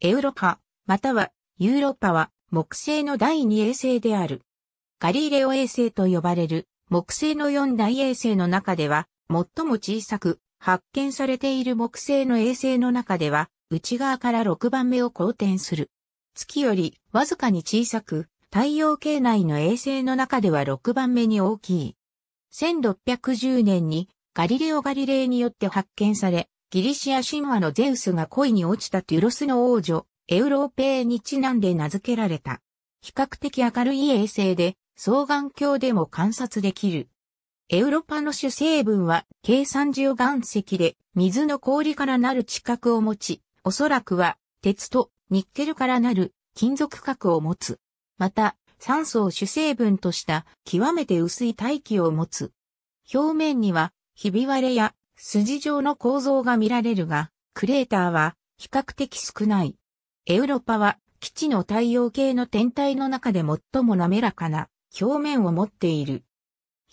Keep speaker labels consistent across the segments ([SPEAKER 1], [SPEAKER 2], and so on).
[SPEAKER 1] エウロパ、またはユーロパは木星の第二衛星である。ガリレオ衛星と呼ばれる木星の四大衛星の中では最も小さく発見されている木星の衛星の中では内側から6番目を公転する。月よりわずかに小さく太陽系内の衛星の中では6番目に大きい。1610年にガリレオ・ガリレイによって発見され、ギリシア神話のゼウスが恋に落ちたテュロスの王女、エウローペーにちなんで名付けられた。比較的明るい衛星で、双眼鏡でも観察できる。エウロパの主成分は、計算上岩石で、水の氷からなる地殻を持ち、おそらくは、鉄とニッケルからなる金属核を持つ。また、酸素を主成分とした極めて薄い大気を持つ。表面には、ひび割れや筋状の構造が見られるが、クレーターは比較的少ない。エウロパは基地の太陽系の天体の中で最も滑らかな表面を持っている。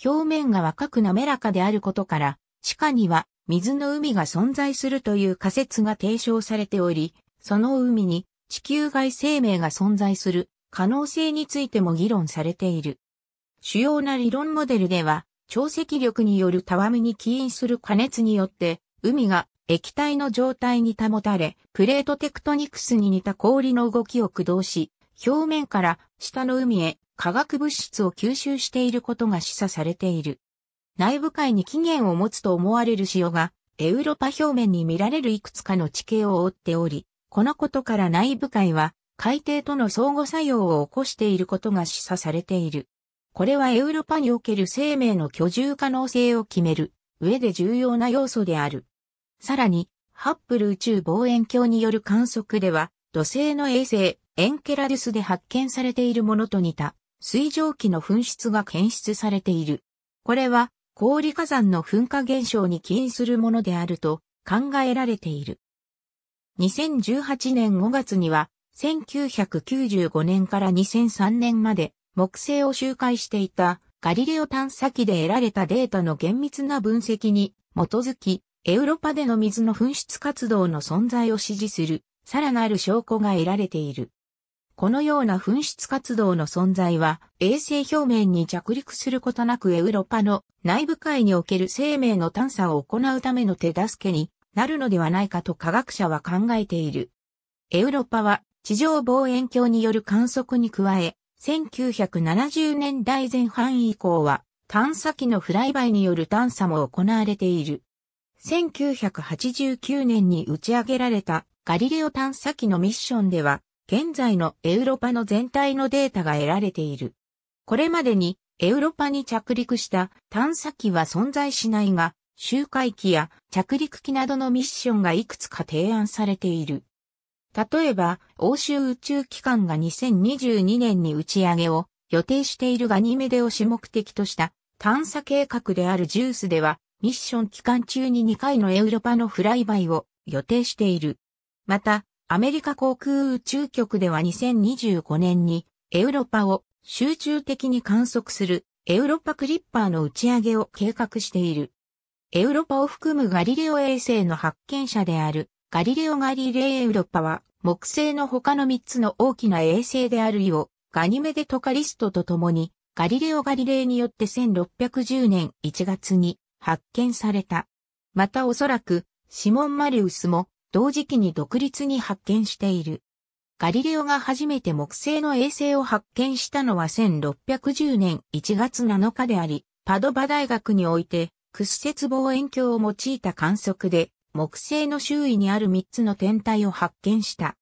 [SPEAKER 1] 表面が若く滑らかであることから、地下には水の海が存在するという仮説が提唱されており、その海に地球外生命が存在する可能性についても議論されている。主要な理論モデルでは、潮汐力によるたわみに起因する加熱によって、海が液体の状態に保たれ、プレートテクトニクスに似た氷の動きを駆動し、表面から下の海へ化学物質を吸収していることが示唆されている。内部海に起源を持つと思われる潮が、エウロパ表面に見られるいくつかの地形を覆っており、このことから内部海は海底との相互作用を起こしていることが示唆されている。これはエウロパにおける生命の居住可能性を決める上で重要な要素である。さらに、ハッブル宇宙望遠鏡による観測では、土星の衛星エンケラデュスで発見されているものと似た水蒸気の噴出が検出されている。これは氷火山の噴火現象に起因するものであると考えられている。2018年5月には1995年から2003年まで木星を周回していたガリレオ探査機で得られたデータの厳密な分析に基づき、エウロパでの水の噴出活動の存在を支持する、さらなる証拠が得られている。このような噴出活動の存在は、衛星表面に着陸することなくエウロパの内部界における生命の探査を行うための手助けになるのではないかと科学者は考えている。エウロパは地上望遠鏡による観測に加え、1970年代前半以降は探査機のフライバイによる探査も行われている。1989年に打ち上げられたガリレオ探査機のミッションでは、現在のエウロパの全体のデータが得られている。これまでにエウロパに着陸した探査機は存在しないが、周回機や着陸機などのミッションがいくつか提案されている。例えば、欧州宇宙機関が2022年に打ち上げを予定しているガニメデを主目的とした探査計画であるジュースでは、ミッション期間中に2回のエウロパのフライバイを予定している。また、アメリカ航空宇宙局では2025年にエウロパを集中的に観測するエウロパクリッパーの打ち上げを計画している。エウロパを含むガリレオ衛星の発見者であるガリレオ・ガリレイ・エウロパは木星の他の3つの大きな衛星であるイオ、ガニメデトカリストと共に、ガリレオ・ガリレイによって1610年1月に発見された。またおそらく、シモン・マリウスも同時期に独立に発見している。ガリレオが初めて木星の衛星を発見したのは1610年1月7日であり、パドバ大学において、屈折望遠鏡を用いた観測で木星の周囲にある3つの天体を発見した。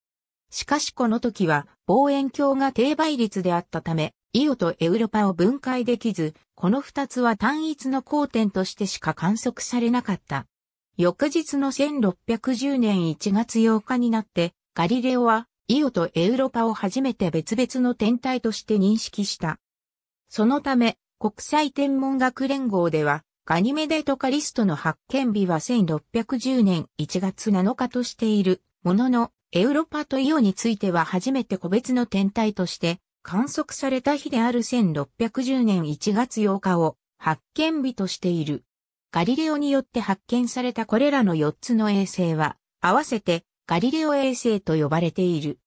[SPEAKER 1] しかしこの時は望遠鏡が低倍率であったため、イオとエウロパを分解できず、この2つは単一の光点としてしか観測されなかった。翌日の1610年1月8日になって、ガリレオはイオとエウロパを初めて別々の天体として認識した。そのため、国際天文学連合では、ガニメデとカリストの発見日は1610年1月7日としているものの、エウロパとイオについては初めて個別の天体として観測された日である1610年1月8日を発見日としている。ガリレオによって発見されたこれらの4つの衛星は、合わせてガリレオ衛星と呼ばれている。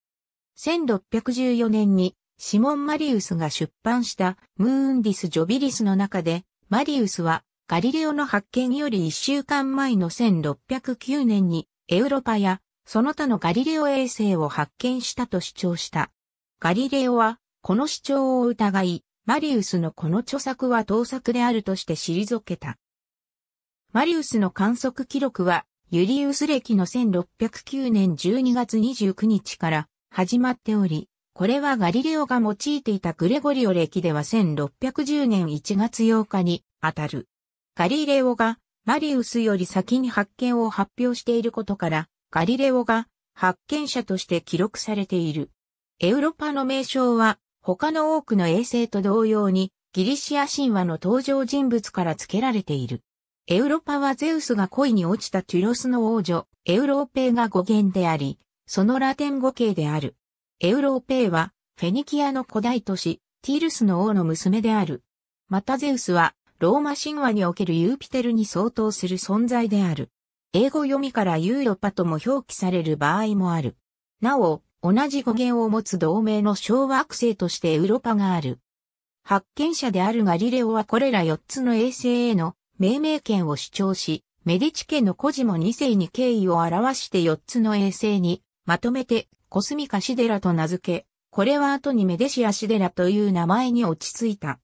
[SPEAKER 1] 1614年にシモン・マリウスが出版したムーンディス・ジョビリスの中で、マリウスはガリレオの発見より1週間前の1609年にエウロパやその他のガリレオ衛星を発見したと主張した。ガリレオはこの主張を疑い、マリウスのこの著作は盗作であるとして退けた。マリウスの観測記録はユリウス歴の1609年12月29日から始まっており、これはガリレオが用いていたグレゴリオ歴では1610年1月8日にあたる。ガリレオがマリウスより先に発見を発表していることから、ガリレオが発見者として記録されている。エウロパの名称は他の多くの衛星と同様にギリシア神話の登場人物から付けられている。エウロパはゼウスが恋に落ちたテュロスの王女、エウローペイが語源であり、そのラテン語形である。エウローペイはフェニキアの古代都市、ティールスの王の娘である。またゼウスはローマ神話におけるユーピテルに相当する存在である。英語読みからユーロパとも表記される場合もある。なお、同じ語源を持つ同盟の小惑星としてウロパがある。発見者であるガリレオはこれら4つの衛星への命名権を主張し、メディチ家のコジモ2世に敬意を表して4つの衛星にまとめてコスミカシデラと名付け、これは後にメデシアシデラという名前に落ち着いた。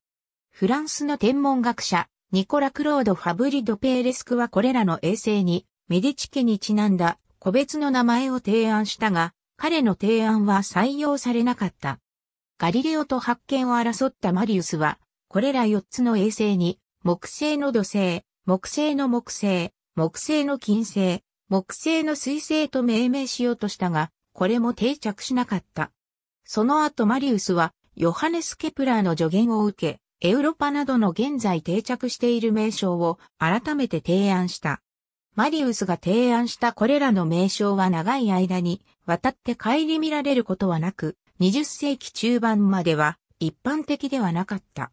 [SPEAKER 1] フランスの天文学者、ニコラ・クロード・ファブリ・ド・ペーレスクはこれらの衛星に、メディチ家にちなんだ個別の名前を提案したが、彼の提案は採用されなかった。ガリレオと発見を争ったマリウスは、これら4つの衛星に、木星の土星、木星の木星、木星の金星、木星の水星と命名しようとしたが、これも定着しなかった。その後マリウスは、ヨハネス・ケプラーの助言を受け、エウロパなどの現在定着している名称を改めて提案した。マリウスが提案したこれらの名称は長い間に渡って顧みられることはなく、20世紀中盤までは一般的ではなかった。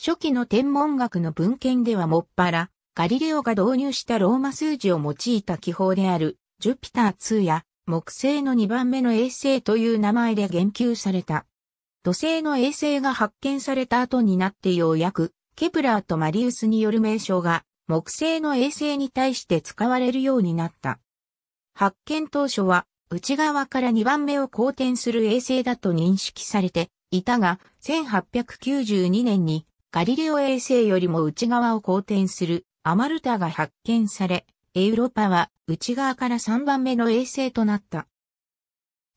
[SPEAKER 1] 初期の天文学の文献ではもっぱら、ガリレオが導入したローマ数字を用いた記法である、ジュピター2や木星の2番目の衛星という名前で言及された。土星の衛星が発見された後になってようやく、ケプラーとマリウスによる名称が、木星の衛星に対して使われるようになった。発見当初は、内側から2番目を公転する衛星だと認識されていたが、1892年にガリレオ衛星よりも内側を公転するアマルタが発見され、エウロパは内側から3番目の衛星となった。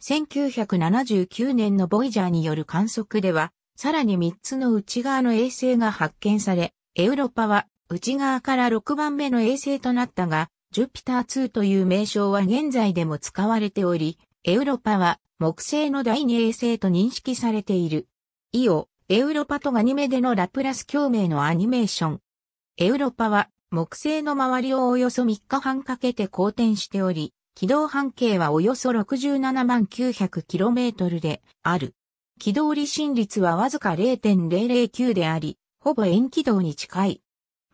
[SPEAKER 1] 1979年のボイジャーによる観測では、さらに3つの内側の衛星が発見され、エウロパは内側から6番目の衛星となったが、ジュピター2という名称は現在でも使われており、エウロパは木星の第二衛星と認識されている。イオ、エウロパとガニメでのラプラス共鳴のアニメーション。エウロパは木星の周りをおよそ3日半かけて公転しており、軌道半径はおよそ 67900km である。軌道離心率はわずか0.009であり、ほぼ円軌道に近い。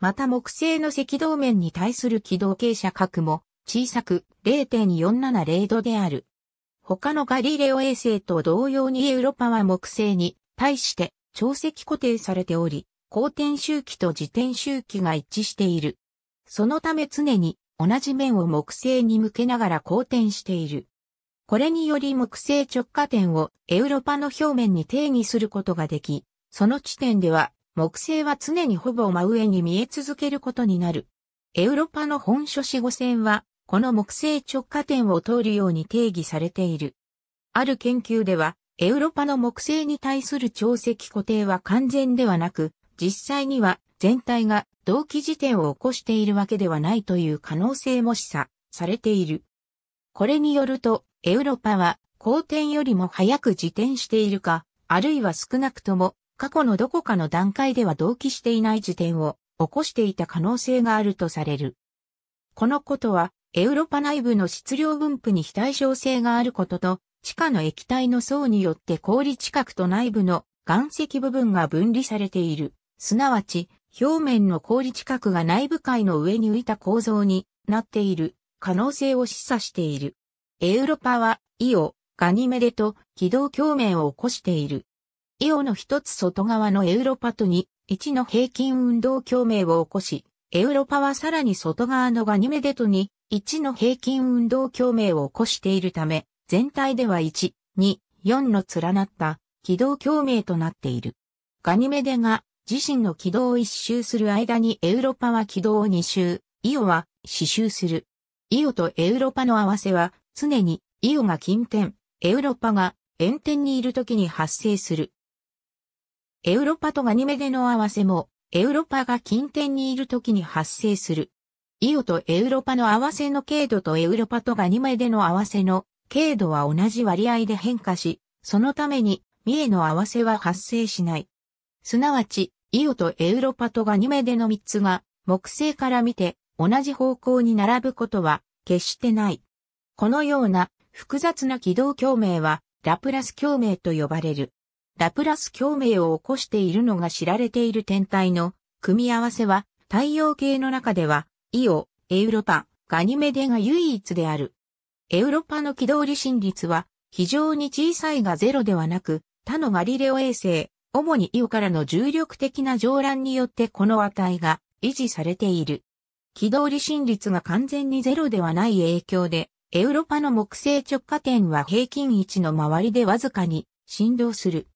[SPEAKER 1] また木星の赤道面に対する軌道傾斜角も小さく0.470度である。他のガリレオ衛星と同様にエウロパは木星に対して潮汐固定されており、公転周期と自転周期が一致している。そのため常に同じ面を木星に向けながら公転している。これにより木星直下点をエウロパの表面に定義することができ、その地点では木星は常にほぼ真上に見え続けることになる。エウロパの本書四五線は、この木星直下点を通るように定義されている。ある研究では、エウロパの木星に対する潮汐固定は完全ではなく、実際には全体が同期時点を起こしているわけではないという可能性も示唆されている。これによると、エウロパは後天よりも早く自転しているか、あるいは少なくとも過去のどこかの段階では同期していない自転を起こしていた可能性があるとされる。このことは、エウロパ内部の質量分布に非対称性があることと、地下の液体の層によって氷近くと内部の岩石部分が分離されている。すなわち、表面の氷近くが内部海の上に浮いた構造になっている可能性を示唆している。エウロパはイオ、ガニメデと軌道共鳴を起こしている。イオの一つ外側のエウロパと2、1の平均運動共鳴を起こし、エウロパはさらに外側のガニメデと2、1の平均運動共鳴を起こしているため、全体では1、2、4の連なった軌道共鳴となっている。ガニメデが自身の軌道を一周する間にエウロパは軌道を二周、イオは四周する。イオとエウロパの合わせは、常にイオが近点、エウロパが遠点にいる時に発生する。エウロパとガニメデの合わせも、エウロパが近点にいる時に発生する。イオとエウロパの合わせの経度とエウロパとガニメデの合わせの経度は同じ割合で変化し、そのために、三重の合わせは発生しない。すなわち、イオとエウロパとガニメデの3つが、木星から見て同じ方向に並ぶことは決してない。このような複雑な軌道共鳴はラプラス共鳴と呼ばれる。ラプラス共鳴を起こしているのが知られている天体の組み合わせは太陽系の中ではイオ、エウロパ、ガニメデが唯一である。エウロパの軌道離心率は非常に小さいがゼロではなく、他のガリレオ衛星、主にイオからの重力的な上乱によってこの値が維持されている。軌道離心率が完全にゼロではない影響で、エウロパの木星直下点は平均位置の周りでわずかに振動する。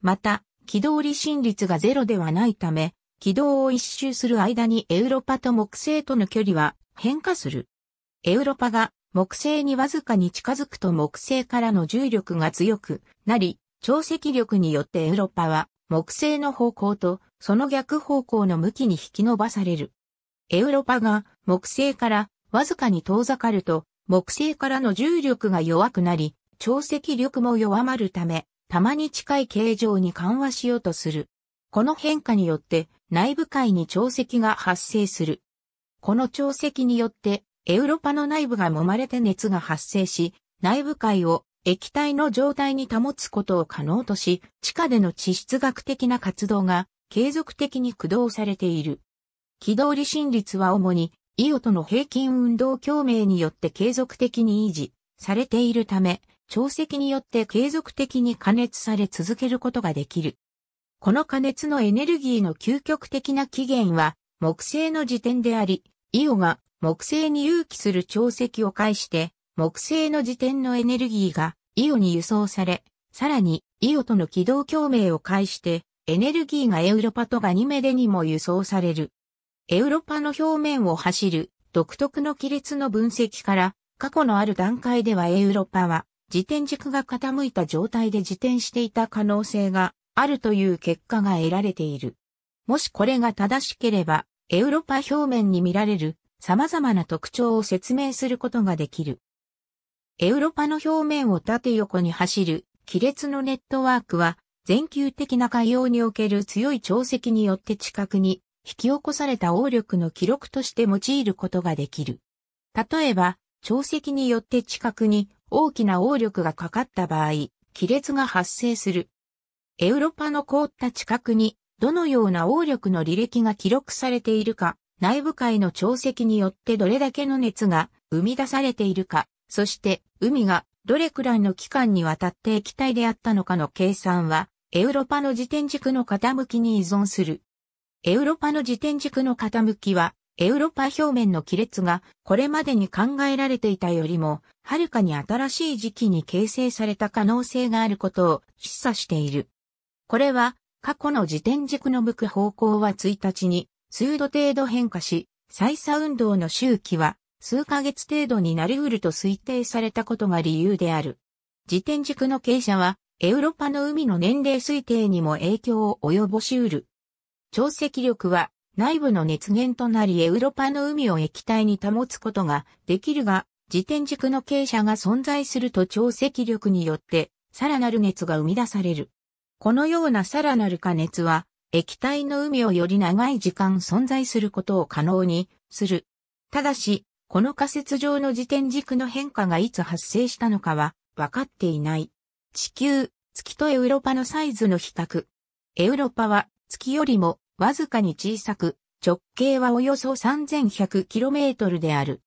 [SPEAKER 1] また、軌道離心率がゼロではないため、軌道を一周する間にエウロパと木星との距離は変化する。エウロパが木星にわずかに近づくと木星からの重力が強くなり、潮汐力によってエウロパは木星の方向とその逆方向の向きに引き伸ばされる。エウロパが木星からわずかに遠ざかると木星からの重力が弱くなり、潮汐力も弱まるため、たまに近い形状に緩和しようとする。この変化によって内部界に潮汐が発生する。この潮汐によってエウロパの内部が揉まれて熱が発生し、内部界を液体の状態に保つことを可能とし、地下での地質学的な活動が継続的に駆動されている。軌道離心率は主にイオとの平均運動共鳴によって継続的に維持されているため、潮汐によって継続的に加熱され続けることができる。この加熱のエネルギーの究極的な起源は木星の時点であり、イオが木星に有起する潮汐を介して木星の時点のエネルギーがイオに輸送され、さらにイオとの軌道共鳴を介してエネルギーがエウロパとガニメデにも輸送される。エウロパの表面を走る独特の亀裂の分析から過去のある段階ではエウロパは自転軸が傾いた状態で自転していた可能性があるという結果が得られている。もしこれが正しければ、エウロパ表面に見られる様々な特徴を説明することができる。エウロパの表面を縦横に走る亀裂のネットワークは、全球的な海洋における強い潮汐によって地殻に引き起こされた応力の記録として用いることができる。例えば、潮汐によって地殻に大きな応力がかかった場合、亀裂が発生する。エウロパの凍った地殻にどのような応力の履歴が記録されているか、内部界の潮汐によってどれだけの熱が生み出されているか、そして海がどれくらいの期間にわたって液体であったのかの計算は、エウロパの自転軸の傾きに依存する。エウロパの自転軸の傾きは、エウロパ表面の亀裂がこれまでに考えられていたよりも、はるかに新しい時期に形成された可能性があることを示唆している。これは、過去の自転軸の向く方向は1日に数度程度変化し、再三運動の周期は数ヶ月程度になり得ると推定されたことが理由である。自転軸の傾斜は、エウロパの海の年齢推定にも影響を及ぼしうる。潮汐力は内部の熱源となりエウロパの海を液体に保つことができるが、自転軸の傾斜が存在すると潮汐力によってさらなる熱が生み出される。このようなさらなる加熱は液体の海をより長い時間存在することを可能にする。ただし、この仮説上の時点軸の変化がいつ発生したのかは分かっていない。地球、月とエウロパのサイズの比較。エウロパは月よりもわずかに小さく、直径はおよそ 3100km である。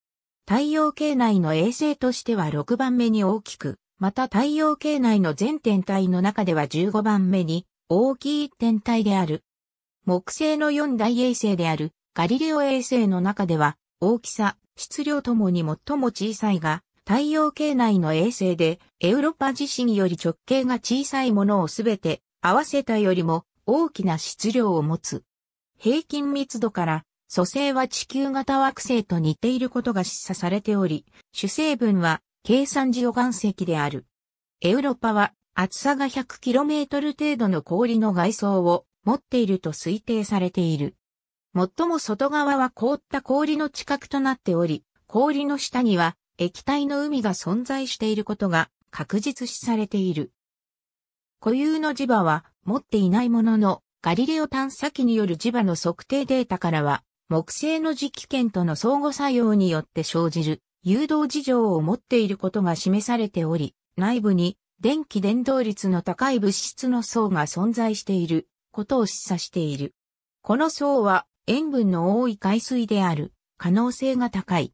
[SPEAKER 1] 太陽系内の衛星としては6番目に大きく、また太陽系内の全天体の中では15番目に大きい天体である。木星の4大衛星であるガリレオ衛星の中では大きさ質量ともに最も小さいが、太陽系内の衛星で、エウロパ自身より直径が小さいものをすべて合わせたよりも大きな質量を持つ。平均密度から、組成は地球型惑星と似ていることが示唆されており、主成分は計算ジオ岩石である。エウロパは厚さが 100km 程度の氷の外装を持っていると推定されている。最も外側は凍った氷の近くとなっており、氷の下には液体の海が存在していることが確実視されている。固有の磁場は持っていないものの、ガリレオ探査機による磁場の測定データからは、木星の磁気圏との相互作用によって生じる誘導事情を持っていることが示されており、内部に電気伝導率の高い物質の層が存在していることを示唆している。この層は塩分の多い海水である可能性が高い。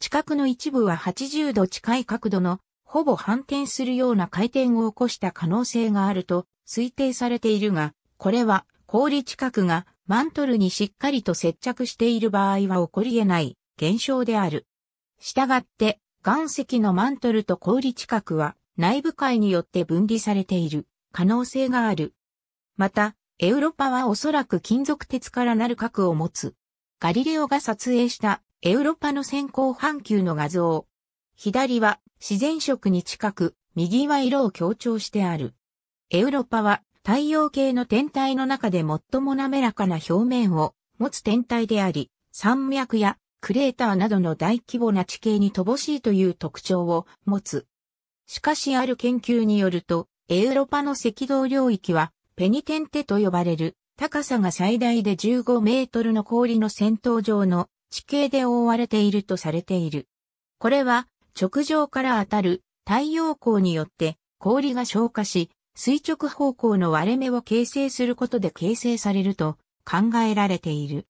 [SPEAKER 1] 地殻の一部は80度近い角度のほぼ反転するような回転を起こした可能性があると推定されているが、これは氷地殻がマントルにしっかりと接着している場合は起こり得ない現象である。したがって、岩石のマントルと氷地殻は内部界によって分離されている可能性がある。また、エウロパはおそらく金属鉄からなる核を持つ。ガリレオが撮影したエウロパの先行半球の画像。左は自然色に近く、右は色を強調してある。エウロパは太陽系の天体の中で最も滑らかな表面を持つ天体であり、山脈やクレーターなどの大規模な地形に乏しいという特徴を持つ。しかしある研究によると、エウロパの赤道領域はペニテンテと呼ばれる、高さが最大で15メートルの氷の戦闘場の地形で覆われているとされている。これは、直上から当たる太陽光によって氷が消化し、垂直方向の割れ目を形成することで形成されると考えられている。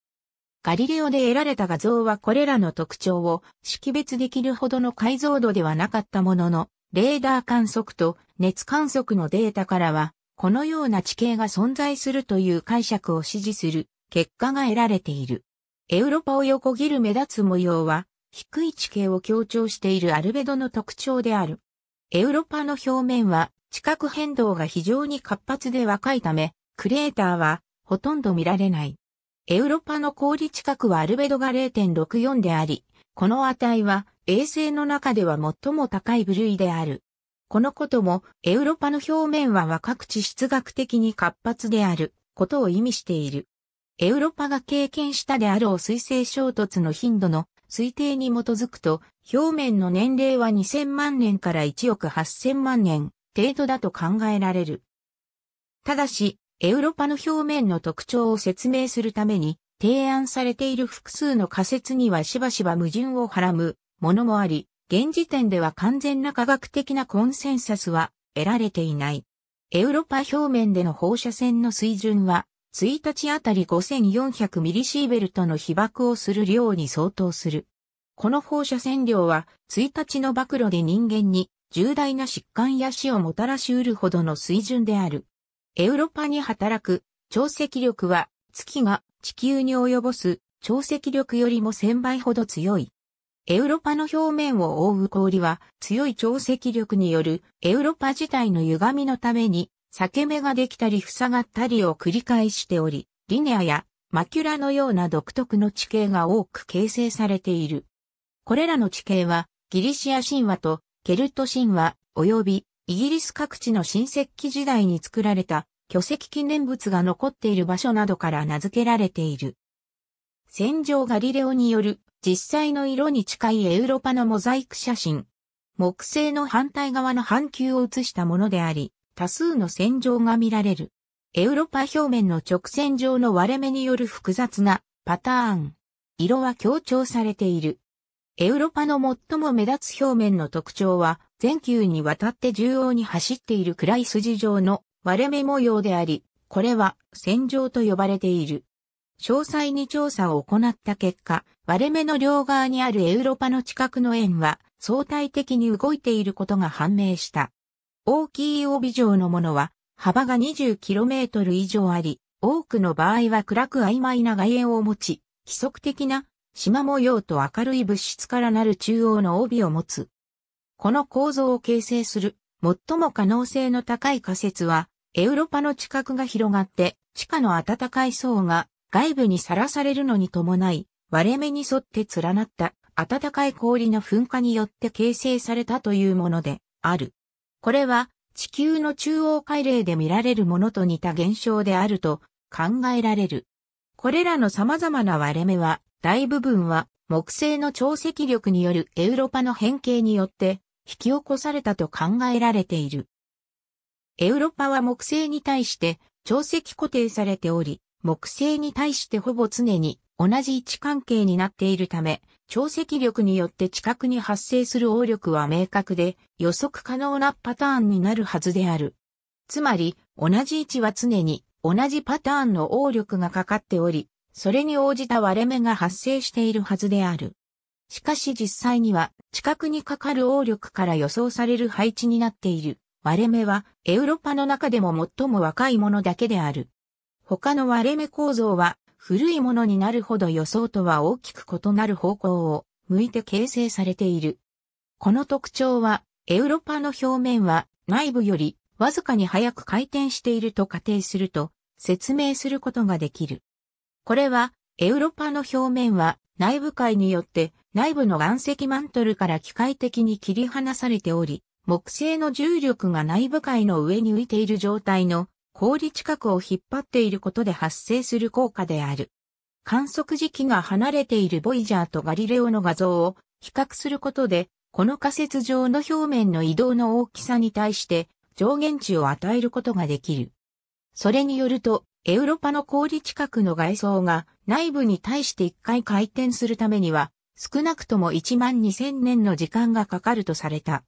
[SPEAKER 1] ガリレオで得られた画像はこれらの特徴を識別できるほどの解像度ではなかったものの、レーダー観測と熱観測のデータからはこのような地形が存在するという解釈を支持する結果が得られている。エウロパを横切る目立つ模様は、低い地形を強調しているアルベドの特徴である。エウロパの表面は、地殻変動が非常に活発で若いため、クレーターはほとんど見られない。エウロパの氷近くはアルベドが0.64であり、この値は衛星の中では最も高い部類である。このことも、エウロパの表面は若く地質学的に活発であることを意味している。エウロパが経験したであろう水星衝突の頻度の推定に基づくと、表面の年齢は2000万年から1億8000万年程度だと考えられる。ただし、エウロパの表面の特徴を説明するために、提案されている複数の仮説にはしばしば矛盾をはらむものもあり、現時点では完全な科学的なコンセンサスは得られていない。エウロパ表面での放射線の水準は、1日あたり5 4 0 0ベルトの被爆をする量に相当する。この放射線量は、1日の暴露で人間に重大な疾患や死をもたらしうるほどの水準である。エウロパに働く潮積力は、月が地球に及ぼす潮積力よりも1000倍ほど強い。エウロパの表面を覆う氷は強い潮汐力によるエウロパ自体の歪みのために裂け目ができたり塞がったりを繰り返しており、リネアやマキュラのような独特の地形が多く形成されている。これらの地形はギリシア神話とケルト神話及びイギリス各地の新石器時代に作られた巨石記念物が残っている場所などから名付けられている。戦場ガリレオによる実際の色に近いエウロパのモザイク写真。木製の反対側の半球を写したものであり、多数の線状が見られる。エウロパ表面の直線上の割れ目による複雑なパターン。色は強調されている。エウロパの最も目立つ表面の特徴は、全球にわたって縦横に走っている暗い筋状の割れ目模様であり、これは線状と呼ばれている。詳細に調査を行った結果、割れ目の両側にあるエウロパの近くの円は相対的に動いていることが判明した。大きい帯状のものは幅が 20km 以上あり、多くの場合は暗く曖昧な外縁を持ち、規則的な縞模様と明るい物質からなる中央の帯を持つ。この構造を形成する最も可能性の高い仮説は、エウロパの近くが広がって地下の暖かい層が外部にさらされるのに伴い、割れ目に沿って連なった暖かい氷の噴火によって形成されたというものである。これは地球の中央海嶺で見られるものと似た現象であると考えられる。これらの様々な割れ目は、大部分は木星の潮汐力によるエウロパの変形によって引き起こされたと考えられている。エウロパは木星に対して潮汐固定されており、木星に対してほぼ常に同じ位置関係になっているため、潮汐力によって近くに発生する応力は明確で予測可能なパターンになるはずである。つまり、同じ位置は常に同じパターンの応力がかかっており、それに応じた割れ目が発生しているはずである。しかし実際には、近くにかかる応力から予想される配置になっている割れ目は、エウロパの中でも最も若いものだけである。他の割れ目構造は古いものになるほど予想とは大きく異なる方向を向いて形成されている。この特徴はエウロパの表面は内部よりわずかに早く回転していると仮定すると説明することができる。これはエウロパの表面は内部界によって内部の岩石マントルから機械的に切り離されており、木星の重力が内部界の上に浮いている状態の氷近くを引っ張っていることで発生する効果である。観測時期が離れているボイジャーとガリレオの画像を比較することで、この仮説上の表面の移動の大きさに対して上限値を与えることができる。それによると、エウロパの氷近くの外装が内部に対して1回回転するためには、少なくとも1万2000年の時間がかかるとされた。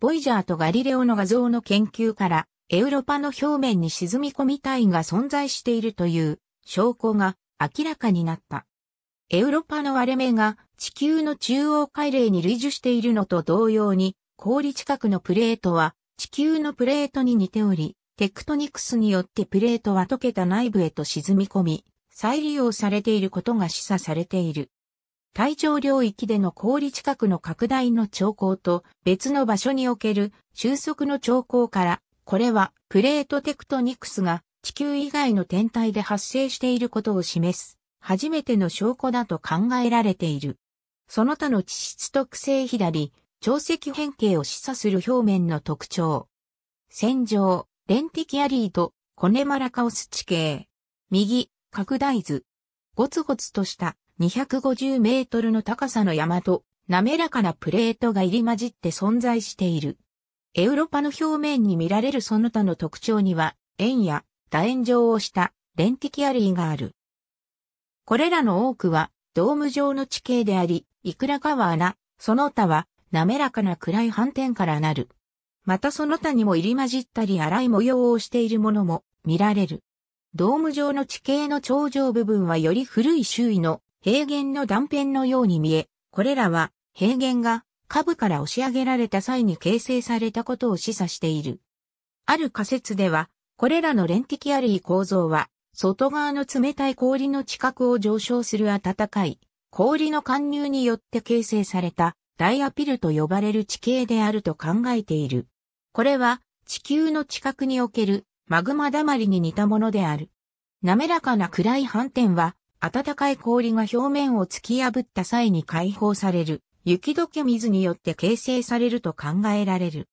[SPEAKER 1] ボイジャーとガリレオの画像の研究から、エウロパの表面に沈み込み体が存在しているという証拠が明らかになった。エウロパの割れ目が地球の中央海嶺に類似しているのと同様に、氷近くのプレートは地球のプレートに似ており、テクトニクスによってプレートは溶けた内部へと沈み込み、再利用されていることが示唆されている。体上領域での氷近くの拡大の兆候と別の場所における収束の兆候からこれはプレートテクトニクスが地球以外の天体で発生していることを示す初めての証拠だと考えられている。その他の地質特性左、潮汐変形を示唆する表面の特徴。線状、レンティキアリート、コネマラカオス地形。右、拡大図。ゴツゴツとした250メートルの高さの山と、滑らかなプレートが入り混じって存在している。エウロパの表面に見られるその他の特徴には、円や楕円状をしたレンティキアリーがある。これらの多くはドーム状の地形であり、いくらかは穴、その他は滑らかな暗い斑点からなる。またその他にも入り混じったり荒い模様をしているものも見られる。ドーム状の地形の頂上部分はより古い周囲の平原の断片のように見え、これらは平原が下部から押し上げられた際に形成されたことを示唆している。ある仮説では、これらのレンティキアリー構造は、外側の冷たい氷の近くを上昇する暖かい氷の貫入によって形成されたダイアピルと呼ばれる地形であると考えている。これは地球の地殻におけるマグマだまりに似たものである。滑らかな暗い斑点は暖かい氷が表面を突き破った際に解放される雪解け水によって形成されると考えられる。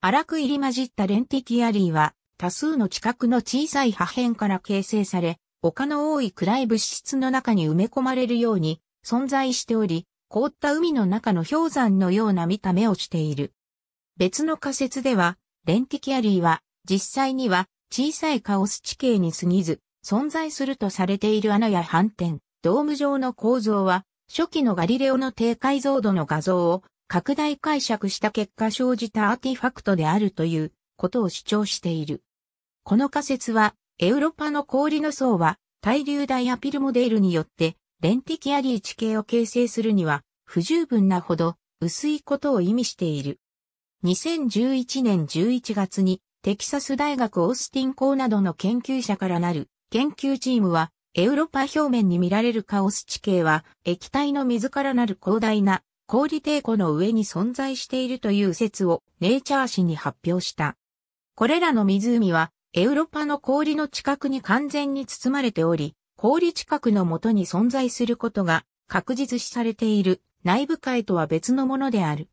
[SPEAKER 1] 荒く入り混じったレンティキアリーは、多数の近くの小さい破片から形成され、丘の多い暗い物質の中に埋め込まれるように存在しており、凍った海の中の氷山のような見た目をしている。別の仮説では、レンティキアリーは実際には小さいカオス地形に過ぎず、存在するとされている穴や反転、ドーム状の構造は初期のガリレオの低解像度の画像を拡大解釈した結果生じたアーティファクトであるということを主張している。この仮説は、エウロパの氷の層は、対流ダイアピルモデルによって、レンティキアリー地形を形成するには、不十分なほど、薄いことを意味している。2011年11月に、テキサス大学オースティン校などの研究者からなる、研究チームは、エウロパ表面に見られるカオス地形は、液体の水からなる広大な氷抵抗の上に存在しているという説をネイチャー誌に発表した。これらの湖は、エウロパの氷の近くに完全に包まれており、氷近くの元に存在することが確実視されている内部界とは別のものである。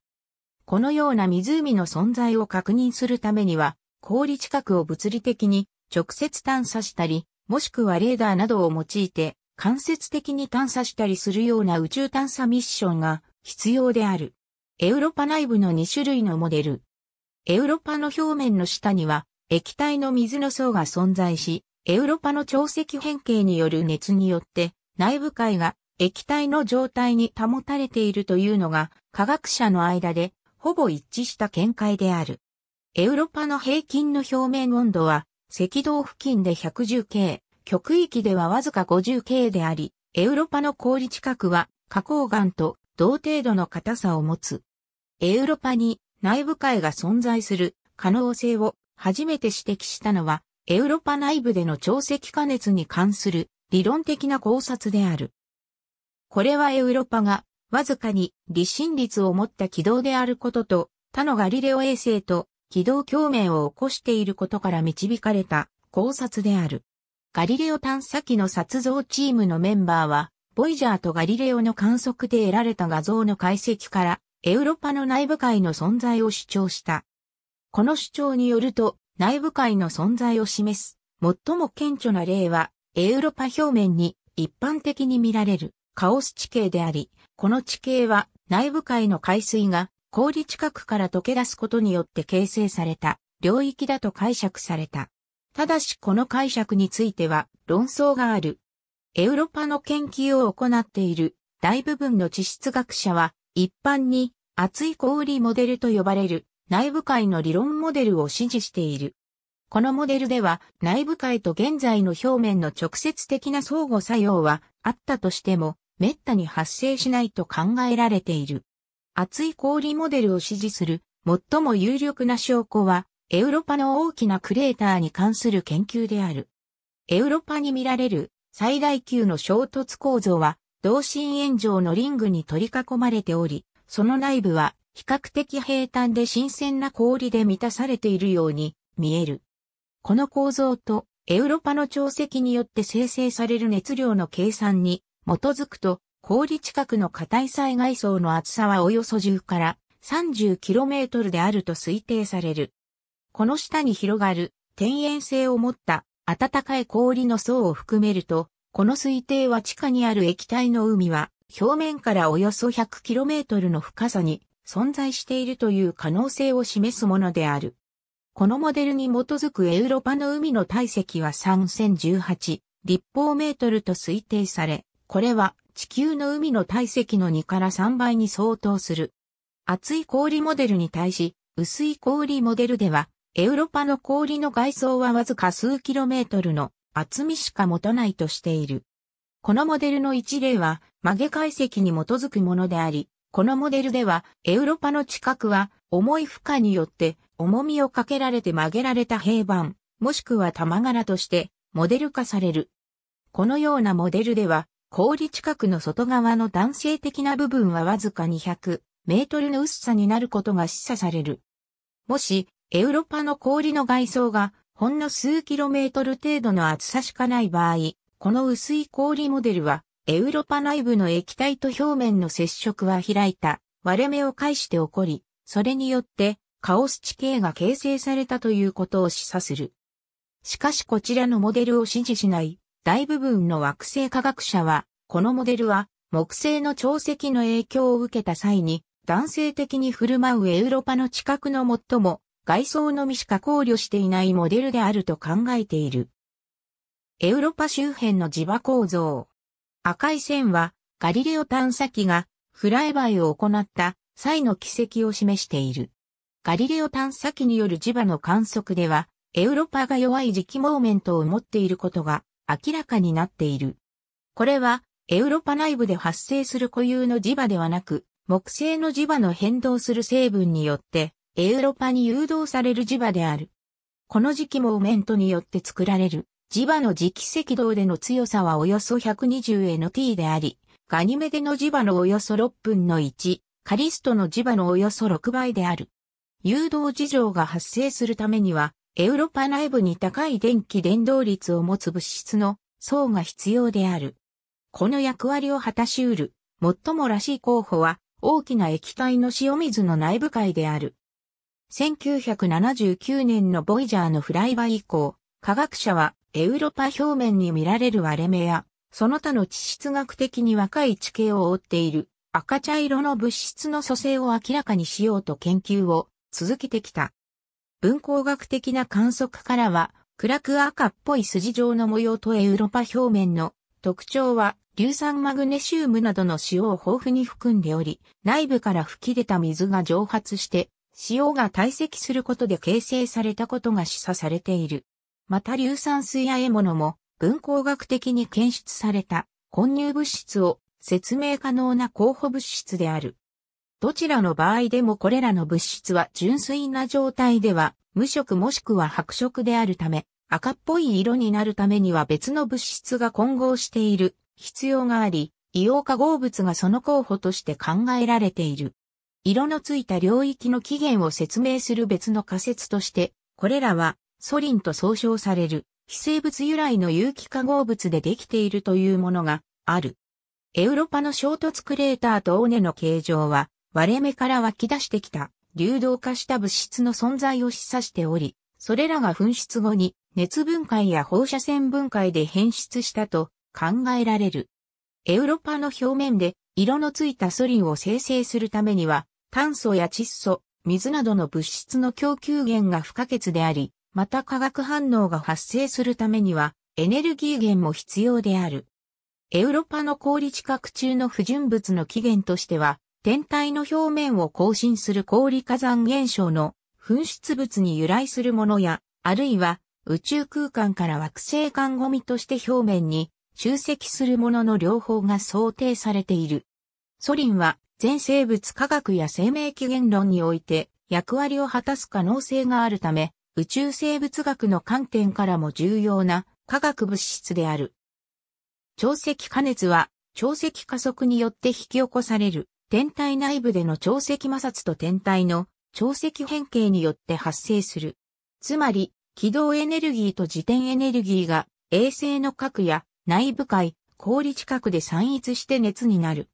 [SPEAKER 1] このような湖の存在を確認するためには、氷近くを物理的に直接探査したり、もしくはレーダーなどを用いて間接的に探査したりするような宇宙探査ミッションが必要である。エウロパ内部の2種類のモデル。エウロパの表面の下には液体の水の層が存在し、エウロパの潮汐変形による熱によって内部界が液体の状態に保たれているというのが科学者の間でほぼ一致した見解である。エウロパの平均の表面温度は赤道付近で 110K、極域ではわずか 50K であり、エウロパの氷近くは花崗岩と同程度の硬さを持つ。エウロパに内部海が存在する可能性を初めて指摘したのは、エウロパ内部での潮汐加熱に関する理論的な考察である。これはエウロパがわずかに離心率を持った軌道であることと、他のガリレオ衛星と軌道共鳴を起こしていることから導かれた考察である。ガリレオ探査機の撮像チームのメンバーは、ボイジャーとガリレオの観測で得られた画像の解析から、エウロパの内部界の存在を主張した。この主張によると、内部界の存在を示す、最も顕著な例は、エウロパ表面に一般的に見られるカオス地形であり、この地形は内部界の海水が氷近くから溶け出すことによって形成された領域だと解釈された。ただしこの解釈については論争がある。エウロパの研究を行っている大部分の地質学者は一般に厚い氷モデルと呼ばれる内部界の理論モデルを支持している。このモデルでは内部界と現在の表面の直接的な相互作用はあったとしても滅多に発生しないと考えられている。厚い氷モデルを支持する最も有力な証拠は、エウロパの大きなクレーターに関する研究である。エウロパに見られる最大級の衝突構造は、同心円状のリングに取り囲まれており、その内部は比較的平坦で新鮮な氷で満たされているように見える。この構造とエウロパの潮汐によって生成される熱量の計算に基づくと氷近くの硬い災害層の厚さはおよそ10から 30km であると推定される。この下に広がる天然性を持った暖かい氷の層を含めると、この推定は地下にある液体の海は表面からおよそ 100km の深さに存在しているという可能性を示すものである。このモデルに基づくエウロパの海の体積は3018立方メートルと推定され、これは地球の海の体積の2から3倍に相当する。厚い氷モデルに対し、薄い氷モデルでは、エウロパの氷の外装はわずか数キロメートルの厚みしか持たないとしている。このモデルの一例は、曲げ解析に基づくものであり、このモデルでは、エウロパの地殻は、重い負荷によって、重みをかけられて曲げられた平板、もしくは玉柄として、モデル化される。このようなモデルでは、氷近くの外側の男性的な部分はわずか200メートルの薄さになることが示唆される。もし、エウロパの氷の外装が、ほんの数キロメートル程度の厚さしかない場合、この薄い氷モデルは、エウロパ内部の液体と表面の接触は開いた割れ目を介して起こり、それによってカオス地形が形成されたということを示唆する。しかしこちらのモデルを支持しない大部分の惑星科学者は、このモデルは木星の潮汐の影響を受けた際に、男性的に振る舞うエウロパの近くの最も外装のみしか考慮していないモデルであると考えている。エウロパ周辺の磁場構造。赤い線はガリレオ探査機がフライバイを行った際の軌跡を示している。ガリレオ探査機による磁場の観測では、エウロパが弱い磁気モーメントを持っていることが明らかになっている。これは、エウロパ内部で発生する固有の磁場ではなく、木製の磁場の変動する成分によって、エウロパに誘導される磁場である。この磁気モーメントによって作られる磁場の磁気赤道での強さはおよそ 120nt であり、ガニメデの磁場のおよそ6分の1、カリストの磁場のおよそ6倍である。誘導事情が発生するためには、エウロパ内部に高い電気伝導率を持つ物質の層が必要である。この役割を果たし得る、最もらしい候補は、大きな液体の塩水の内部界である。1979年のボイジャーのフライバー以降、科学者はエウロパ表面に見られる割れ目や、その他の地質学的に若い地形を覆っている赤茶色の物質の組成を明らかにしようと研究を続けてきた。文光学的な観測からは、暗く赤っぽい筋状の模様とエウロパ表面の特徴は、硫酸マグネシウムなどの塩を豊富に含んでおり、内部から吹き出た水が蒸発して、塩が堆積することで形成されたことが示唆されている。また硫酸水や獲物も文光学的に検出された混入物質を説明可能な候補物質である。どちらの場合でもこれらの物質は純粋な状態では無色もしくは白色であるため、赤っぽい色になるためには別の物質が混合している必要があり、硫黄化合物がその候補として考えられている。色のついた領域の起源を説明する別の仮説として、これらはソリンと総称される非生物由来の有機化合物でできているというものがある。エウロパの衝突クレーターと尾根の形状は割れ目から湧き出してきた流動化した物質の存在を示唆しており、それらが噴出後に熱分解や放射線分解で変質したと考えられる。エウロパの表面で色のついたソリンを生成するためには炭素や窒素、水などの物質の供給源が不可欠であり、また化学反応が発生するためにはエネルギー源も必要である。エウロパの氷地殻中の不純物の起源としては、天体の表面を更新する氷火山現象の噴出物に由来するものや、あるいは宇宙空間から惑星間ゴミとして表面に集積するものの両方が想定されている。ソリンは全生物科学や生命起源論において役割を果たす可能性があるため、宇宙生物学の観点からも重要な化学物質である。潮汐加熱は潮汐加速によって引き起こされる天体内部での潮汐摩擦と天体の潮汐変形によって発生する。つまり、軌道エネルギーと自転エネルギーが衛星の核や内部界、氷近くで散逸して熱になる。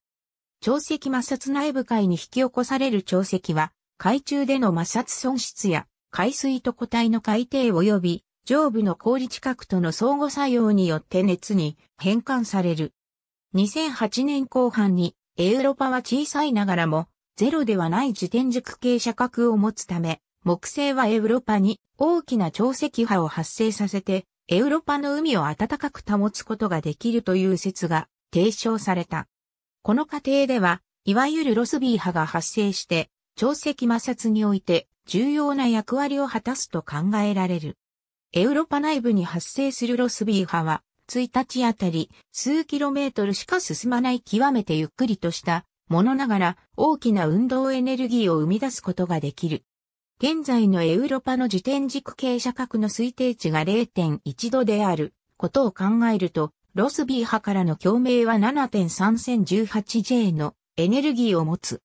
[SPEAKER 1] 潮汐摩擦内部界に引き起こされる潮汐は、海中での摩擦損失や、海水と固体の海底及び上部の氷近くとの相互作用によって熱に変換される。2008年後半にエウロパは小さいながらも、ゼロではない自転軸傾斜角を持つため、木星はエウロパに大きな潮汐波を発生させて、エウロパの海を暖かく保つことができるという説が提唱された。この過程では、いわゆるロスビー波が発生して、潮汐摩擦において重要な役割を果たすと考えられる。エウロパ内部に発生するロスビー波は、1日あたり数キロメートルしか進まない極めてゆっくりとしたものながら大きな運動エネルギーを生み出すことができる。現在のエウロパの自転軸傾斜角の推定値が0.1度であることを考えると、ロスビー波からの共鳴は 7.3018J のエネルギーを持つ。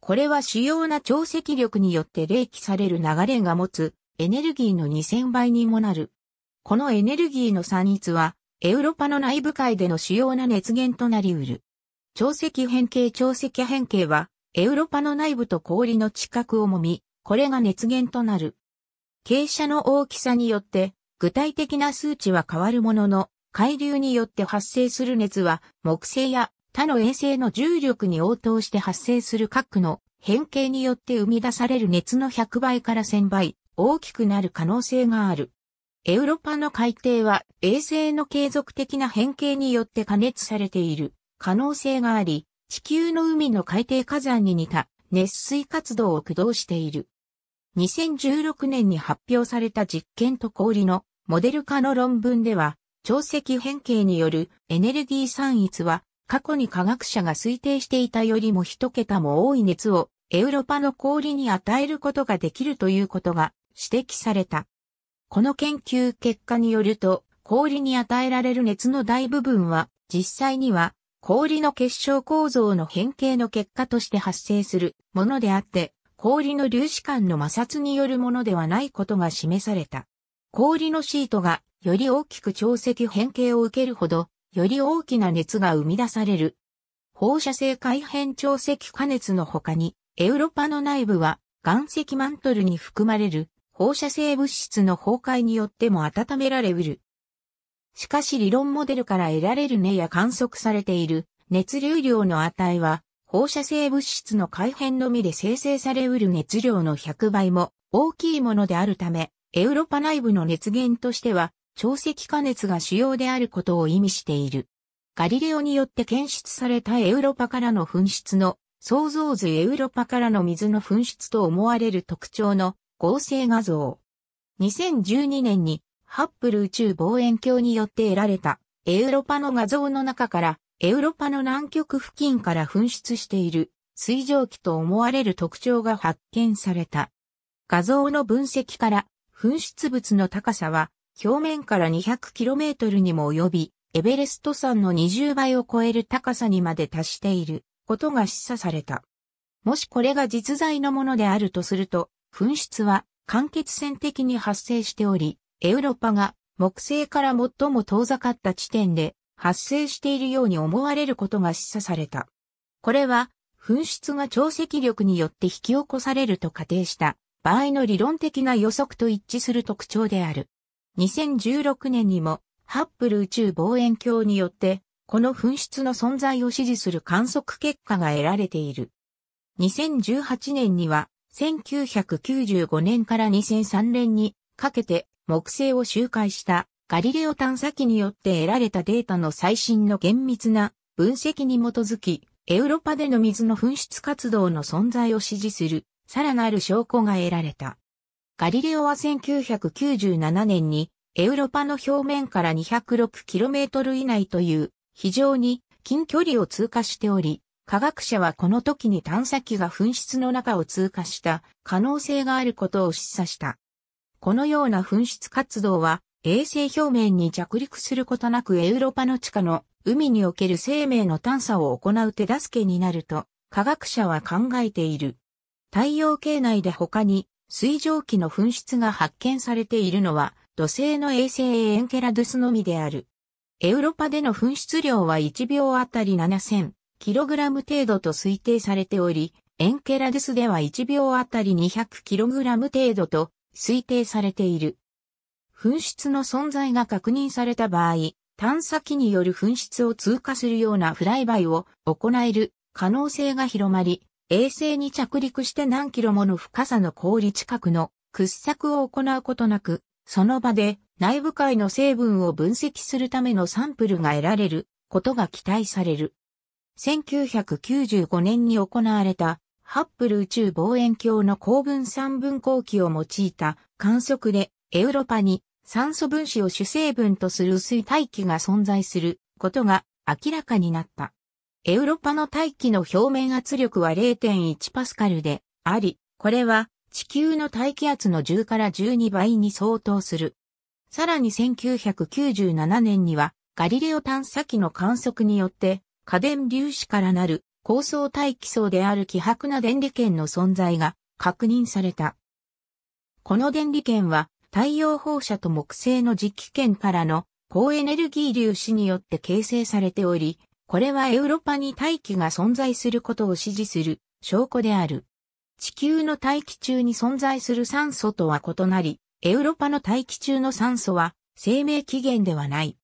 [SPEAKER 1] これは主要な調積力によって冷気される流れが持つエネルギーの2000倍にもなる。このエネルギーの散逸はエウロパの内部界での主要な熱源となりうる。潮汐変形潮汐変形は、エウロパの内部と氷の地殻を揉み、これが熱源となる。傾斜の大きさによって、具体的な数値は変わるものの、海流によって発生する熱は、木星や他の衛星の重力に応答して発生する核の変形によって生み出される熱の100倍から1000倍、大きくなる可能性がある。エウロパの海底は衛星の継続的な変形によって加熱されている可能性があり、地球の海の海底火山に似た熱水活動を駆動している。2016年に発表された実験と氷のモデル化の論文では、潮汐変形によるエネルギー散逸は過去に科学者が推定していたよりも一桁も多い熱をエウロパの氷に与えることができるということが指摘された。この研究結果によると、氷に与えられる熱の大部分は、実際には、氷の結晶構造の変形の結果として発生するものであって、氷の粒子間の摩擦によるものではないことが示された。氷のシートがより大きく潮積変形を受けるほど、より大きな熱が生み出される。放射性改変潮積加熱の他に、エウロパの内部は岩石マントルに含まれる放射性物質の崩壊によっても温められうる。しかし理論モデルから得られる根や観測されている熱流量の値は放射性物質の改変のみで生成されうる熱量の100倍も大きいものであるため、エウロパ内部の熱源としては、潮汐加熱が主要であることを意味している。ガリレオによって検出されたエウロパからの噴出の、創造図エウロパからの水の噴出と思われる特徴の合成画像。2012年にハッブル宇宙望遠鏡によって得られたエウロパの画像の中からエウロパの南極付近から噴出している水蒸気と思われる特徴が発見された。画像の分析から噴出物の高さは表面から 200km にも及びエベレスト山の20倍を超える高さにまで達していることが示唆された。もしこれが実在のものであるとすると、噴出は間欠線的に発生しており、エウロパが木星から最も遠ざかった地点で発生しているように思われることが示唆された。これは、噴出が潮汐力によって引き起こされると仮定した場合の理論的な予測と一致する特徴である。2016年にも、ハッブル宇宙望遠鏡によって、この噴出の存在を支持する観測結果が得られている。2018年には、1995年から2003年にかけて木星を周回したガリレオ探査機によって得られたデータの最新の厳密な分析に基づき、エウロパでの水の噴出活動の存在を支持するさらなる証拠が得られた。ガリレオは1997年にエウロパの表面から 206km 以内という非常に近距離を通過しており、科学者はこの時に探査機が噴出の中を通過した可能性があることを示唆した。このような噴出活動は衛星表面に着陸することなくエウロパの地下の海における生命の探査を行う手助けになると科学者は考えている。太陽系内で他に水蒸気の噴出が発見されているのは土星の衛星エンケラドゥスのみである。エウロパでの噴出量は1秒あたり7000 kg 程度と推定されており、エンケラドゥスでは1秒あたり 200kg 程度と推定されている。噴出の存在が確認された場合、探査機による噴出を通過するようなフライバイを行える可能性が広まり、衛星に着陸して何キロもの深さの氷近くの掘削を行うことなく、その場で内部界の成分を分析するためのサンプルが得られることが期待される。1995年に行われたハッブル宇宙望遠鏡の高分散分光器を用いた観測でエウロパに酸素分子を主成分とする薄い大気が存在することが明らかになった。エウロパの大気の表面圧力は0.1パスカルであり、これは地球の大気圧の10から12倍に相当する。さらに1997年にはガリレオ探査機の観測によって家電粒子からなる高層大気層である希薄な電離圏の存在が確認された。この電離圏は太陽放射と木星の磁気圏からの高エネルギー粒子によって形成されており、これはエウロパに大気が存在することを指示する証拠である。地球の大気中に存在する酸素とは異なり、エウロパの大気中の酸素は生命起源ではない。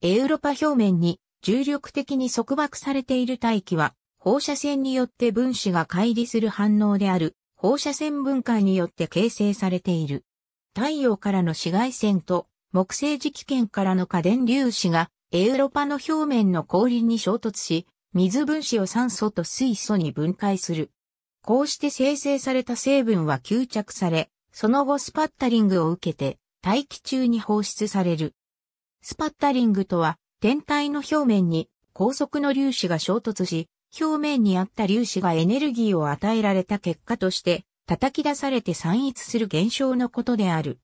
[SPEAKER 1] エウロパ表面に重力的に束縛されている大気は、放射線によって分子が乖離する反応である、放射線分解によって形成されている。太陽からの紫外線と木星磁気圏からの過電粒子がエウロパの表面の氷に衝突し、水分子を酸素と水素に分解する。こうして生成された成分は吸着され、その後スパッタリングを受けて大気中に放出される。スパッタリングとは天体の表面に高速の粒子が衝突し、表面にあった粒子がエネルギーを与えられた結果として叩き出されて散逸する現象のことである。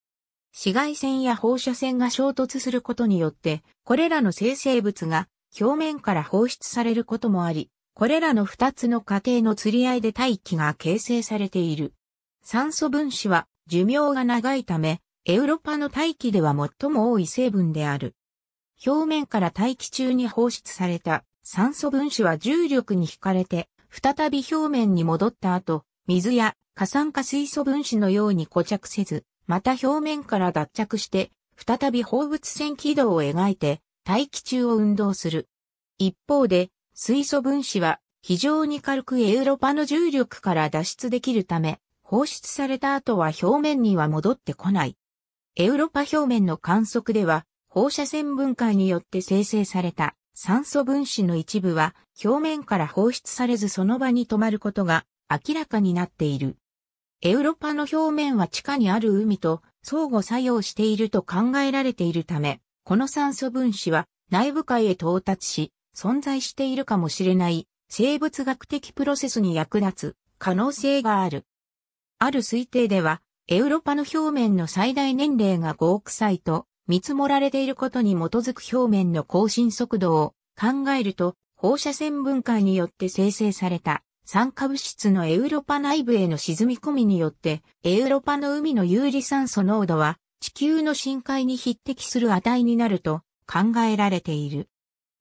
[SPEAKER 1] 紫外線や放射線が衝突することによって、これらの生成物が表面から放出されることもあり、これらの二つの過程の釣り合いで大気が形成されている。酸素分子は寿命が長いため、エウロパの大気では最も多い成分である。表面から大気中に放出された酸素分子は重力に惹かれて、再び表面に戻った後、水や過酸化水素分子のように固着せず、また表面から脱着して、再び放物線軌道を描いて、大気中を運動する。一方で、水素分子は非常に軽くエウロパの重力から脱出できるため、放出された後は表面には戻ってこない。エウロパ表面の観測では、放射線分解によって生成された酸素分子の一部は表面から放出されずその場に止まることが明らかになっている。エウロパの表面は地下にある海と相互作用していると考えられているため、この酸素分子は内部界へ到達し、存在しているかもしれない生物学的プロセスに役立つ可能性がある。ある推定では、エウロパの表面の最大年齢が5億歳と見積もられていることに基づく表面の更新速度を考えると、放射線分解によって生成された酸化物質のエウロパ内部への沈み込みによって、エウロパの海の有利酸素濃度は地球の深海に匹敵する値になると考えられている。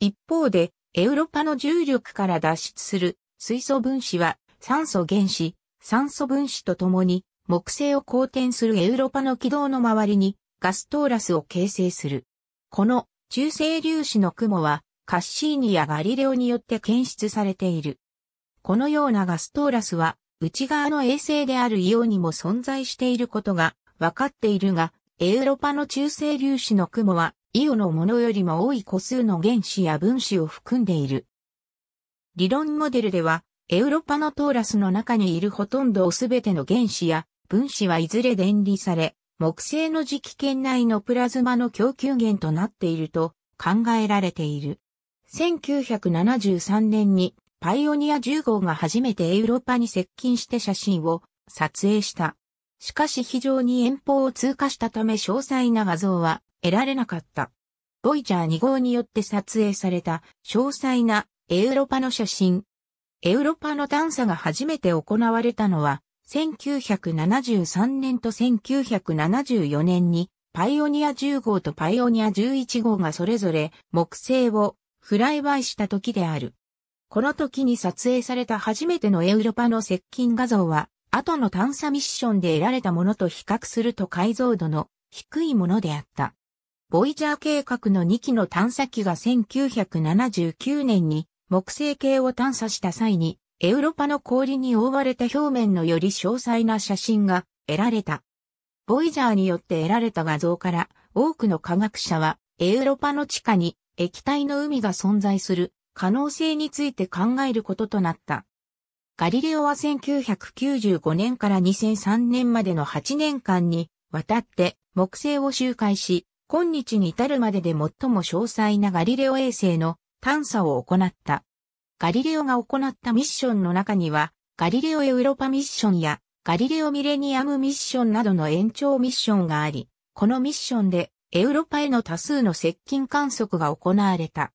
[SPEAKER 1] 一方で、エウロパの重力から脱出する水素分子は酸素原子、酸素分子とともに木星を公転するエウロパの軌道の周りにガストーラスを形成する。この中性粒子の雲はカッシーニやガリレオによって検出されている。このようなガストーラスは内側の衛星であるイオにも存在していることが分かっているが、エウロパの中性粒子の雲はイオのものよりも多い個数の原子や分子を含んでいる。理論モデルでは、エウロパのトーラスの中にいるほとんどをすべての原子や分子はいずれ電離され、木星の磁気圏内のプラズマの供給源となっていると考えられている。1973年にパイオニア10号が初めてエウロパに接近して写真を撮影した。しかし非常に遠方を通過したため詳細な画像は得られなかった。ボイジャー2号によって撮影された詳細なエウロパの写真。エウロパの探査が初めて行われたのは1973年と1974年にパイオニア10号とパイオニア11号がそれぞれ木星をフライバイした時である。この時に撮影された初めてのエウロパの接近画像は、後の探査ミッションで得られたものと比較すると解像度の低いものであった。ボイジャー計画の2機の探査機が1979年に木星系を探査した際にエウロパの氷に覆われた表面のより詳細な写真が得られた。ボイジャーによって得られた画像から多くの科学者はエウロパの地下に液体の海が存在する可能性について考えることとなった。ガリレオは1995年から2003年までの8年間にわたって木星を周回し、今日に至るまでで最も詳細なガリレオ衛星の探査を行った。ガリレオが行ったミッションの中には、ガリレオエウロパミッションやガリレオミレニアムミッションなどの延長ミッションがあり、このミッションでエウロパへの多数の接近観測が行われた。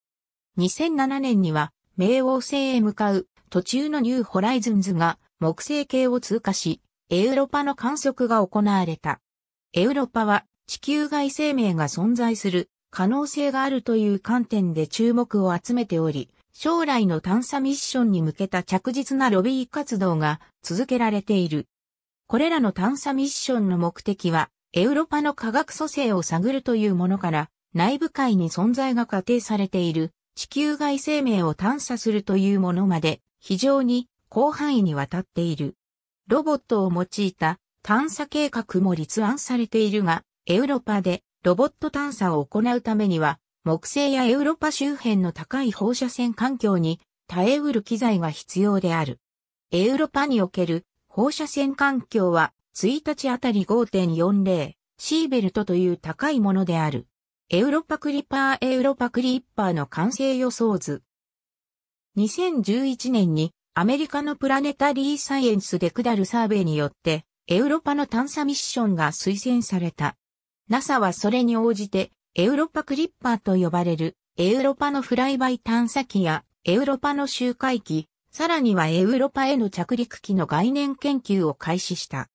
[SPEAKER 1] 2007年には、冥王星へ向かう途中のニューホライズンズが木星系を通過し、エウロパの観測が行われた。エウロパは地球外生命が存在する可能性があるという観点で注目を集めており、将来の探査ミッションに向けた着実なロビー活動が続けられている。これらの探査ミッションの目的は、エウロパの科学組成を探るというものから、内部界に存在が仮定されている地球外生命を探査するというものまで、非常に広範囲にわたっている。ロボットを用いた探査計画も立案されているが、エウロパでロボット探査を行うためには、木星やエウロパ周辺の高い放射線環境に耐えうる機材が必要である。エウロパにおける放射線環境は1日あたり5.40シーベルトという高いものである。エウロパクリッパーエウロパクリッパーの完成予想図。2011年にアメリカのプラネタリーサイエンスで下るサーベイによってエウロパの探査ミッションが推薦された。NASA はそれに応じてエウロパクリッパーと呼ばれる、エウロパのフライバイ探査機や、エウロパの周回機、さらにはエウロパへの着陸機の概念研究を開始した。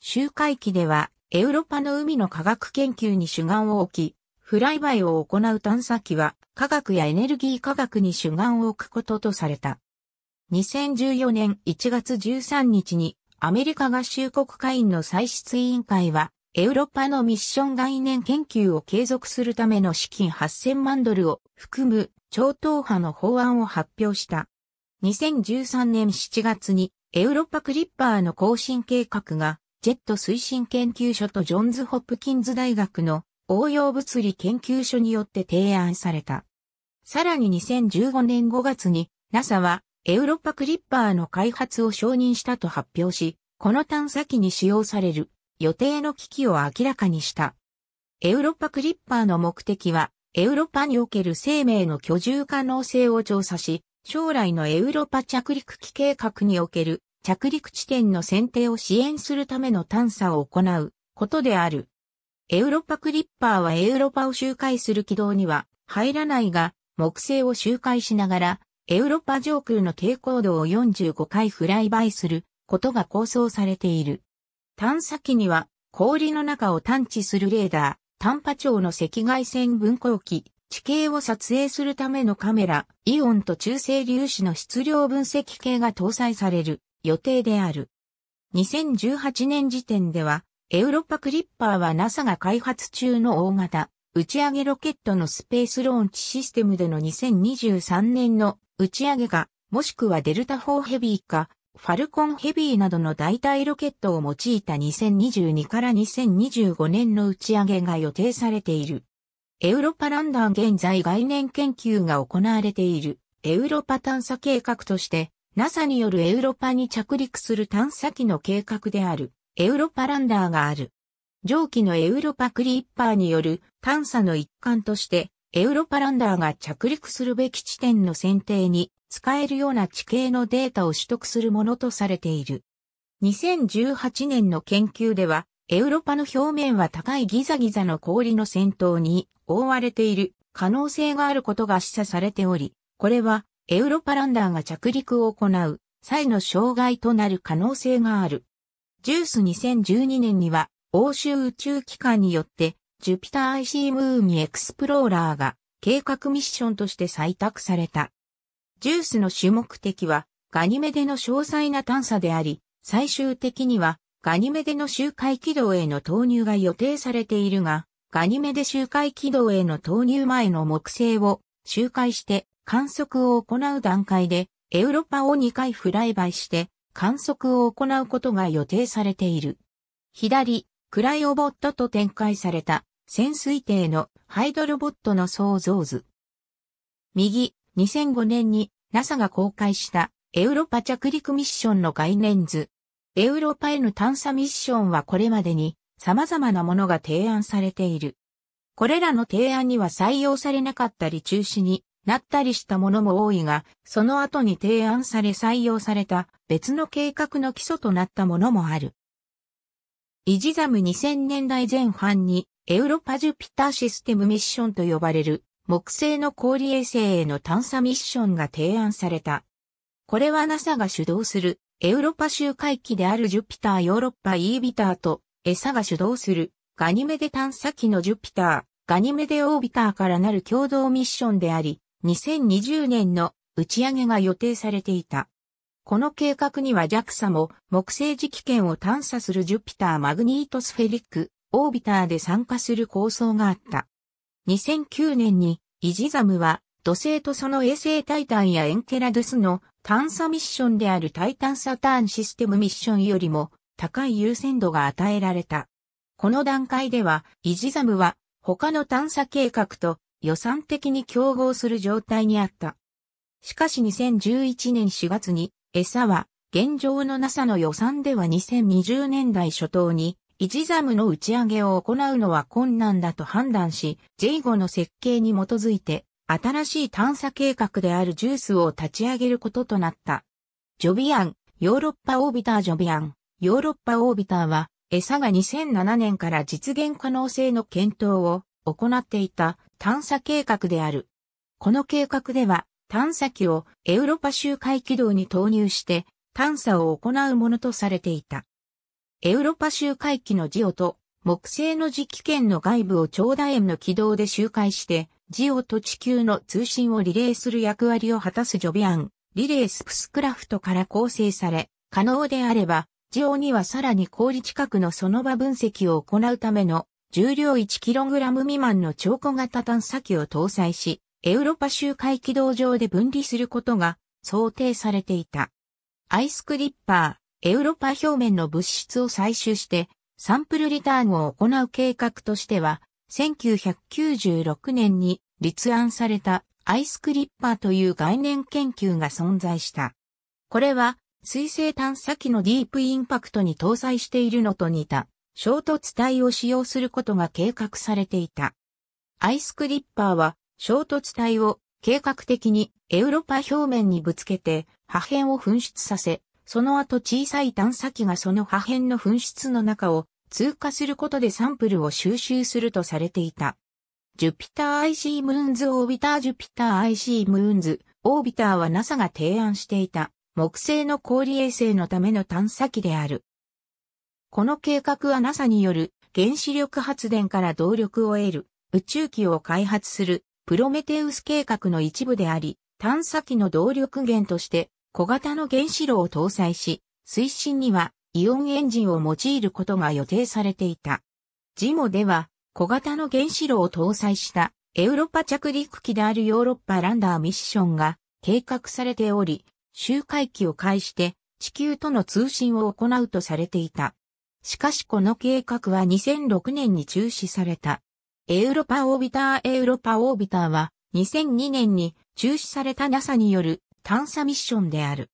[SPEAKER 1] 周回機では、エウロパの海の科学研究に主眼を置き、フライバイを行う探査機は、科学やエネルギー科学に主眼を置くこととされた。2014年1月13日にアメリカ合衆国会員の歳出委員会はエウロッパのミッション概念研究を継続するための資金8000万ドルを含む超党派の法案を発表した。2013年7月にエウロッパクリッパーの更新計画がジェット推進研究所とジョンズ・ホップキンズ大学の応用物理研究所によって提案された。さらに2015年5月に NASA はエウロッパクリッパーの開発を承認したと発表し、この探査機に使用される予定の危機を明らかにした。エウロパクリッパーの目的は、エウロパにおける生命の居住可能性を調査し、将来のエウロパ着陸機計画における着陸地点の選定を支援するための探査を行うことである。エウロパクリッパーはエウロパを周回する軌道には入らないが、木星を周回しながら、エウロパ上空の低高度を45回フライバイすることが構想されている。探査機には氷の中を探知するレーダー、短波長の赤外線分光器、地形を撮影するためのカメラ、イオンと中性粒子の質量分析系が搭載される予定である。2018年時点では、エウロパクリッパーは NASA が開発中の大型打ち上げロケットのスペースローンチシステムでの2023年の打ち上げか、もしくはデルタ4ヘビーか、ファルコンヘビーなどの代替ロケットを用いた2022から2025年の打ち上げが予定されている。エウロパランダー現在概念研究が行われているエウロパ探査計画として NASA によるエウロパに着陸する探査機の計画であるエウロパランダーがある。上記のエウロパクリッパーによる探査の一環としてエウロパランダーが着陸するべき地点の選定に使えるような地形のデータを取得するものとされている。2018年の研究では、エウロパの表面は高いギザギザの氷の先頭に覆われている可能性があることが示唆されており、これはエウロパランダーが着陸を行う際の障害となる可能性がある。ジュース2012年には欧州宇宙機関によってジュピター IC ムーミエクスプローラーが計画ミッションとして採択された。ジュースの主目的は、ガニメデの詳細な探査であり、最終的には、ガニメデの周回軌道への投入が予定されているが、ガニメデ周回軌道への投入前の木星を周回して観測を行う段階で、エウロパを2回フライバイして観測を行うことが予定されている。左、クライオボットと展開された潜水艇のハイドロボットの創造図。右、2005年に NASA が公開したエウロパ着陸ミッションの概念図。エウロパへの探査ミッションはこれまでに様々なものが提案されている。これらの提案には採用されなかったり中止になったりしたものも多いが、その後に提案され採用された別の計画の基礎となったものもある。イジザム2000年代前半にエウロパジュピターシステムミッションと呼ばれる木星の氷衛星への探査ミッションが提案された。これは NASA が主導するエウロパ周回機であるジュピターヨーロッパイービターとエサが主導するガニメデ探査機のジュピター、ガニメデオービターからなる共同ミッションであり、2020年の打ち上げが予定されていた。この計画には JAXA も木星磁気圏を探査するジュピターマグニートスフェリックオービターで参加する構想があった。2009年にイジザムは土星とその衛星タイタンやエンケラドゥスの探査ミッションであるタイタンサターンシステムミッションよりも高い優先度が与えられた。この段階では、イジザムは他の探査計画と予算的に競合する状態にあった。しかし2011年4月に、エサは現状の NASA の予算では2020年代初頭に一ザムの打ち上げを行うのは困難だと判断し、J5 の設計に基づいて、新しい探査計画であるジュースを立ち上げることとなった。ジョビアン、ヨーロッパオービタージョビアン、ヨーロッパオービターは、餌が2007年から実現可能性の検討を行っていた探査計画である。この計画では探査機をエウロパ周回軌道に投入して探査を行うものとされていた。エウロパ周回機のジオと木星の磁気圏の外部を長楕円の軌道で周回して、ジオと地球の通信をリレーする役割を果たすジョビアン、リレースプスクラフトから構成され、可能であれば、ジオにはさらに氷近くのその場分析を行うための、重量 1kg 未満の超小型探査機を搭載し、エウロパ周回軌道上で分離することが想定されていた。アイスクリッパー、エウロパ表面の物質を採取してサンプルリターンを行う計画としては、1996年に立案されたアイスクリッパーという概念研究が存在した。これは水星探査機のディープインパクトに搭載しているのと似た衝突体を使用することが計画されていた。アイスクリッパーは衝突体を計画的にエウロパ表面にぶつけて破片を噴出させその後小さい探査機がその破片の噴出の中を通過することでサンプルを収集するとされていた。ジュピター IC ムーンズオービタージュピター IC ムーンズオービターは NASA が提案していた木星の氷衛星のための探査機である。この計画は NASA による原子力発電から動力を得る宇宙機を開発するプロメテウス計画の一部であり、探査機の動力源として小型の原子炉を搭載し、推進にはイオンエンジンを用いることが予定されていた。ジモでは小型の原子炉を搭載したエウロパ着陸機であるヨーロッパランダーミッションが計画されており、周回機を介して地球との通信を行うとされていた。しかしこの計画は2006年に中止された。エウロパオービターエウロパオービターは2002年に中止された NASA による探査ミッションである。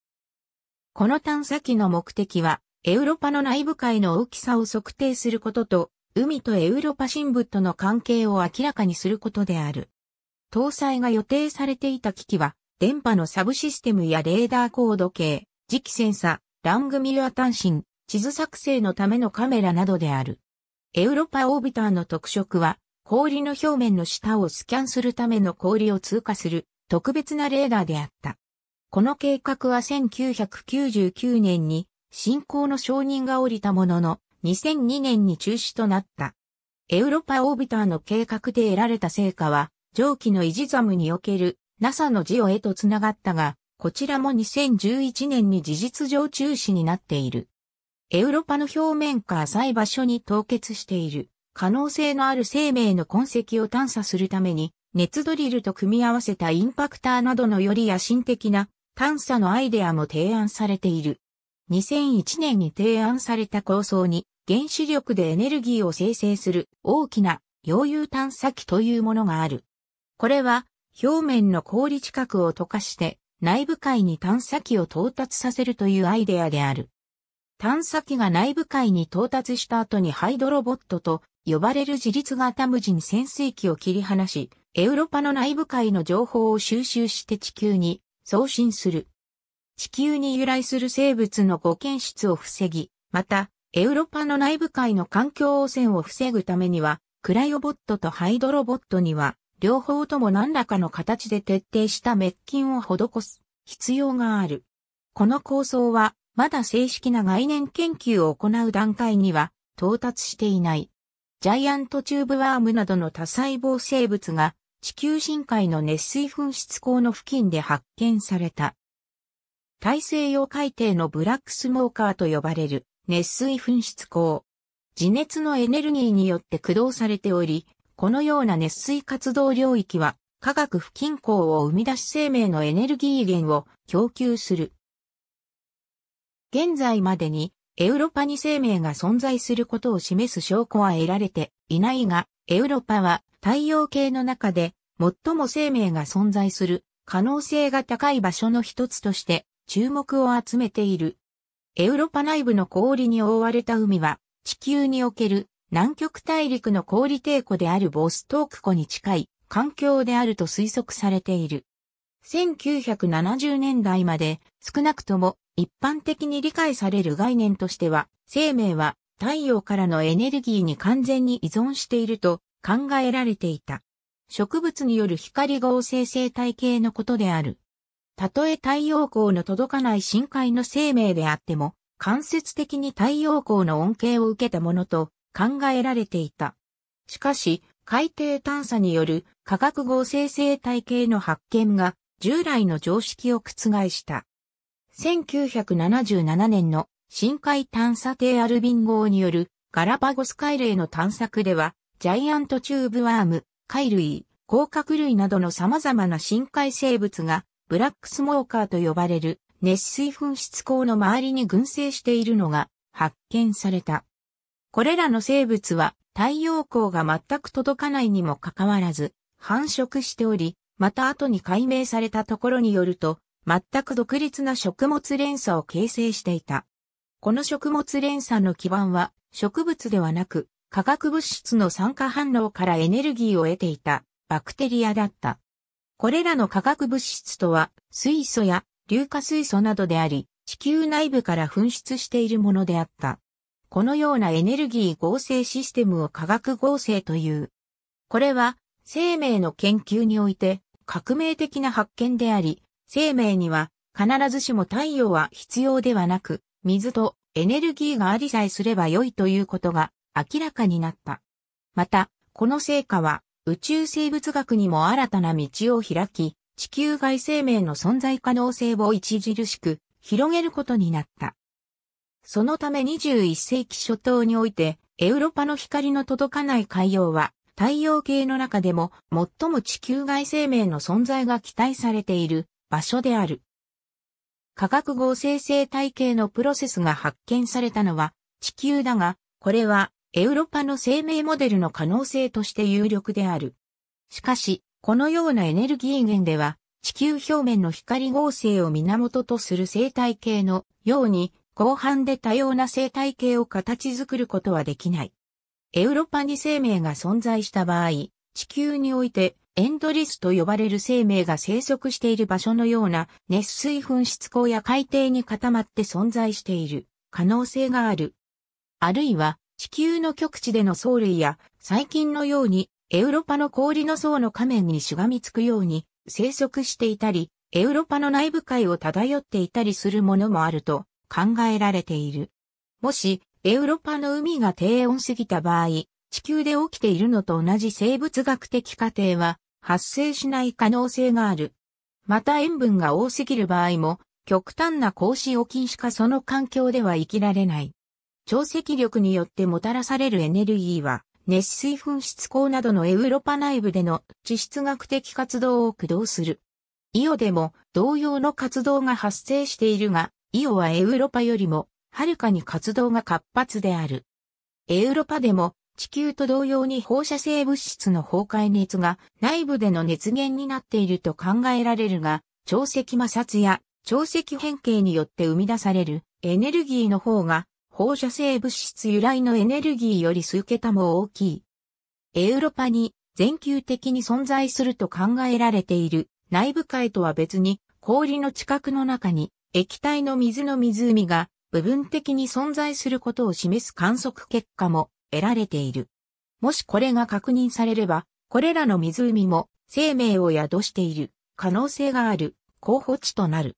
[SPEAKER 1] この探査機の目的は、エウロパの内部海の大きさを測定することと、海とエウロパ新部との関係を明らかにすることである。搭載が予定されていた機器は、電波のサブシステムやレーダー高度計、磁気センサ、ラングミュア単身、地図作成のためのカメラなどである。エウロパオービターの特色は、氷の表面の下をスキャンするための氷を通過する特別なレーダーであった。この計画は1999年に進行の承認が下りたものの、2002年に中止となった。エウロパオービターの計画で得られた成果は、蒸気の維持ザムにおける NASA のジオへとつながったが、こちらも2011年に事実上中止になっている。エウロパの表面下浅い場所に凍結している可能性のある生命の痕跡を探査するために熱ドリルと組み合わせたインパクターなどのより野心的な探査のアイデアも提案されている。2001年に提案された構想に、原子力でエネルギーを生成する大きな溶融探査機というものがある。これは、表面の氷近くを溶かして内部海に探査機を到達させるというアイデアである。探査機が内部海に到達した後にハイドロボットと呼ばれる自立型無人潜水機を切り離し、エウロパの内部海の情報を収集して地球に送信する。地球に由来する生物の誤検出を防ぎ、また、エウロパの内部界の環境汚染を防ぐためには、クライオボットとハイドロボットには、両方とも何らかの形で徹底した滅菌を施す必要がある。この構想は、まだ正式な概念研究を行う段階には到達していない。ジャイアントチューブワームなどの多細胞生物が地球深海の熱水噴出口の付近で発見された。大西洋海底のブラックスモーカーと呼ばれる熱水噴出口。地熱のエネルギーによって駆動されており、このような熱水活動領域は科学不均衡を生み出し生命のエネルギー源を供給する。現在までにエウロパに生命が存在することを示す証拠は得られていないが、エウロパは太陽系の中で最も生命が存在する可能性が高い場所の一つとして注目を集めている。エウロパ内部の氷に覆われた海は地球における南極大陸の氷底湖であるボストーク湖に近い環境であると推測されている。1970年代まで少なくとも一般的に理解される概念としては生命は太陽からのエネルギーに完全に依存していると考えられていた。植物による光合成生態系のことである。たとえ太陽光の届かない深海の生命であっても、間接的に太陽光の恩恵を受けたものと考えられていた。しかし、海底探査による化学合成生態系の発見が従来の常識を覆した。1977年の深海探査艇アルビン号によるガラパゴス海嶺の探索ではジャイアントチューブワーム、貝類、甲殻類などの様々な深海生物が、ブラックスモーカーと呼ばれる熱水噴出口の周りに群生しているのが発見された。これらの生物は太陽光が全く届かないにもかかわらず繁殖しており、また後に解明されたところによると、全く独立な食物連鎖を形成していた。この食物連鎖の基盤は植物ではなく化学物質の酸化反応からエネルギーを得ていたバクテリアだった。これらの化学物質とは水素や硫化水素などであり、地球内部から噴出しているものであった。このようなエネルギー合成システムを化学合成という。これは生命の研究において革命的な発見であり、生命には必ずしも太陽は必要ではなく、水とエネルギーがありさえすれば良いということが明らかになった。また、この成果は宇宙生物学にも新たな道を開き、地球外生命の存在可能性を著しく広げることになった。そのため21世紀初頭において、エウロパの光の届かない海洋は、太陽系の中でも最も地球外生命の存在が期待されている場所である。化学合成生態系のプロセスが発見されたのは地球だが、これはエウロパの生命モデルの可能性として有力である。しかし、このようなエネルギー源では、地球表面の光合成を源とする生態系のように、広範で多様な生態系を形作ることはできない。エウロパに生命が存在した場合、地球においてエンドリスと呼ばれる生命が生息している場所のような熱水噴出口や海底に固まって存在している可能性がある。あるいは地球の極地での藻類や最近のようにエウロパの氷の層の仮面にしがみつくように生息していたり、エウロパの内部海を漂っていたりするものもあると考えられている。もし、エウロパの海が低温すぎた場合、地球で起きているのと同じ生物学的過程は発生しない可能性がある。また塩分が多すぎる場合も、極端な格子を禁止かその環境では生きられない。潮汐力によってもたらされるエネルギーは、熱水噴出口などのエウロパ内部での地質学的活動を駆動する。イオでも同様の活動が発生しているが、イオはエウロパよりもはるかに活動が活発である。エウロパでも地球と同様に放射性物質の崩壊熱が内部での熱源になっていると考えられるが、潮汐摩擦や潮汐変形によって生み出されるエネルギーの方が放射性物質由来のエネルギーより数桁も大きい。エウロパに全球的に存在すると考えられている内部海とは別に氷の近くの中に液体の水の湖が部分的に存在することを示す観測結果も得られている。もしこれが確認されれば、これらの湖も生命を宿している可能性がある候補地となる。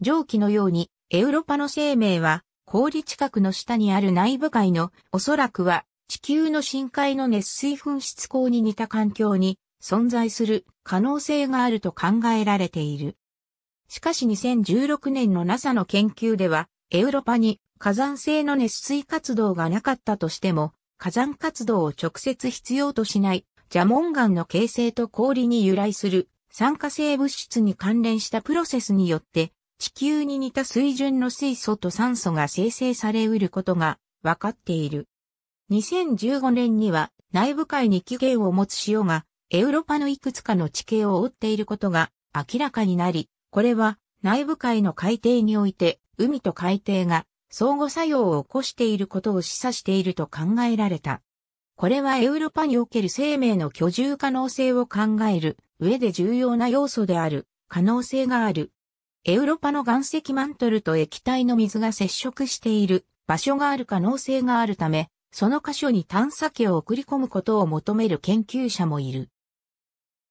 [SPEAKER 1] 上記のようにエウロパの生命は氷近くの下にある内部海の、おそらくは地球の深海の熱水噴出口に似た環境に存在する可能性があると考えられている。しかし2016年の NASA の研究では、エウロパに火山性の熱水活動がなかったとしても、火山活動を直接必要としない蛇紋岩の形成と氷に由来する酸化性物質に関連したプロセスによって地球に似た水準の水素と酸素が生成されうることが分かっている。2015年には内部海に起源を持つ塩がエウロパのいくつかの地形を覆っていることが明らかになり、これは内部海の海底において海と海底が相互作用を起こしていることを示唆していると考えられた。これはエウロパにおける生命の居住可能性を考える上で重要な要素である可能性があるエウロパの岩石マントルと液体の水が接触している場所がある可能性があるため、その箇所に探査機を送り込むことを求める研究者もいる。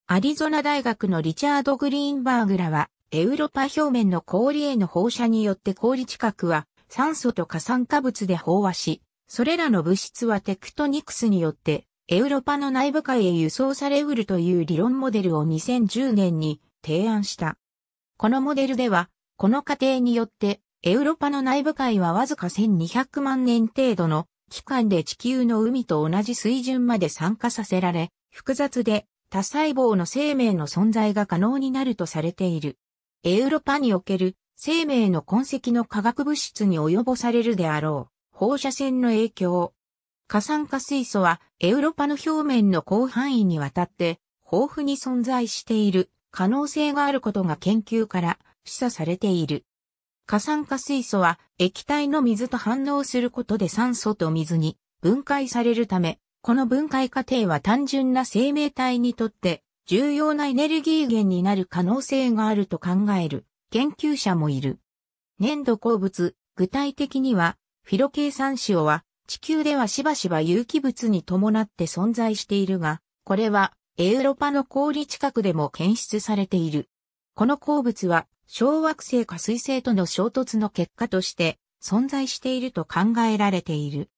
[SPEAKER 1] アリゾナ大学のリチャード・グリーンバーグらは、エウロパ表面の氷への放射によって氷近くは酸素と過酸化物で飽和し、それらの物質はテクトニクスによってエウロパの内部界へ輸送されうるという理論モデルを2010年に提案した。このモデルでは、この過程によって、エウロパの内部界はわずか1200万年程度の期間で地球の海と同じ水準まで酸化させられ、複雑で多細胞の生命の存在が可能になるとされている。エウロパにおける生命の痕跡の化学物質に及ぼされるであろう放射線の影響。過酸化水素はエウロパの表面の広範囲にわたって豊富に存在している可能性があることが研究から示唆されている。過酸化水素は液体の水と反応することで酸素と水に分解されるため、この分解過程は単純な生命体にとって重要なエネルギー源になる可能性があると考える研究者もいる。粘土鉱物、具体的にはフィロケイ酸塩は地球ではしばしば有機物に伴って存在しているが、これはエウロパの氷近くでも検出されている。この鉱物は小惑星か水星との衝突の結果として存在していると考えられている。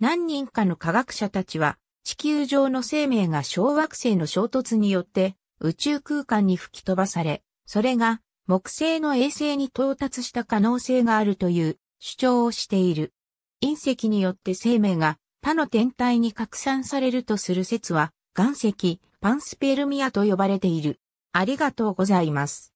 [SPEAKER 1] 何人かの科学者たちは地球上の生命が小惑星の衝突によって宇宙空間に吹き飛ばされ、それが木星の衛星に到達した可能性があるという主張をしている。隕石によって生命が他の天体に拡散されるとする説は岩石、パンスペルミアと呼ばれている。ありがとうございます。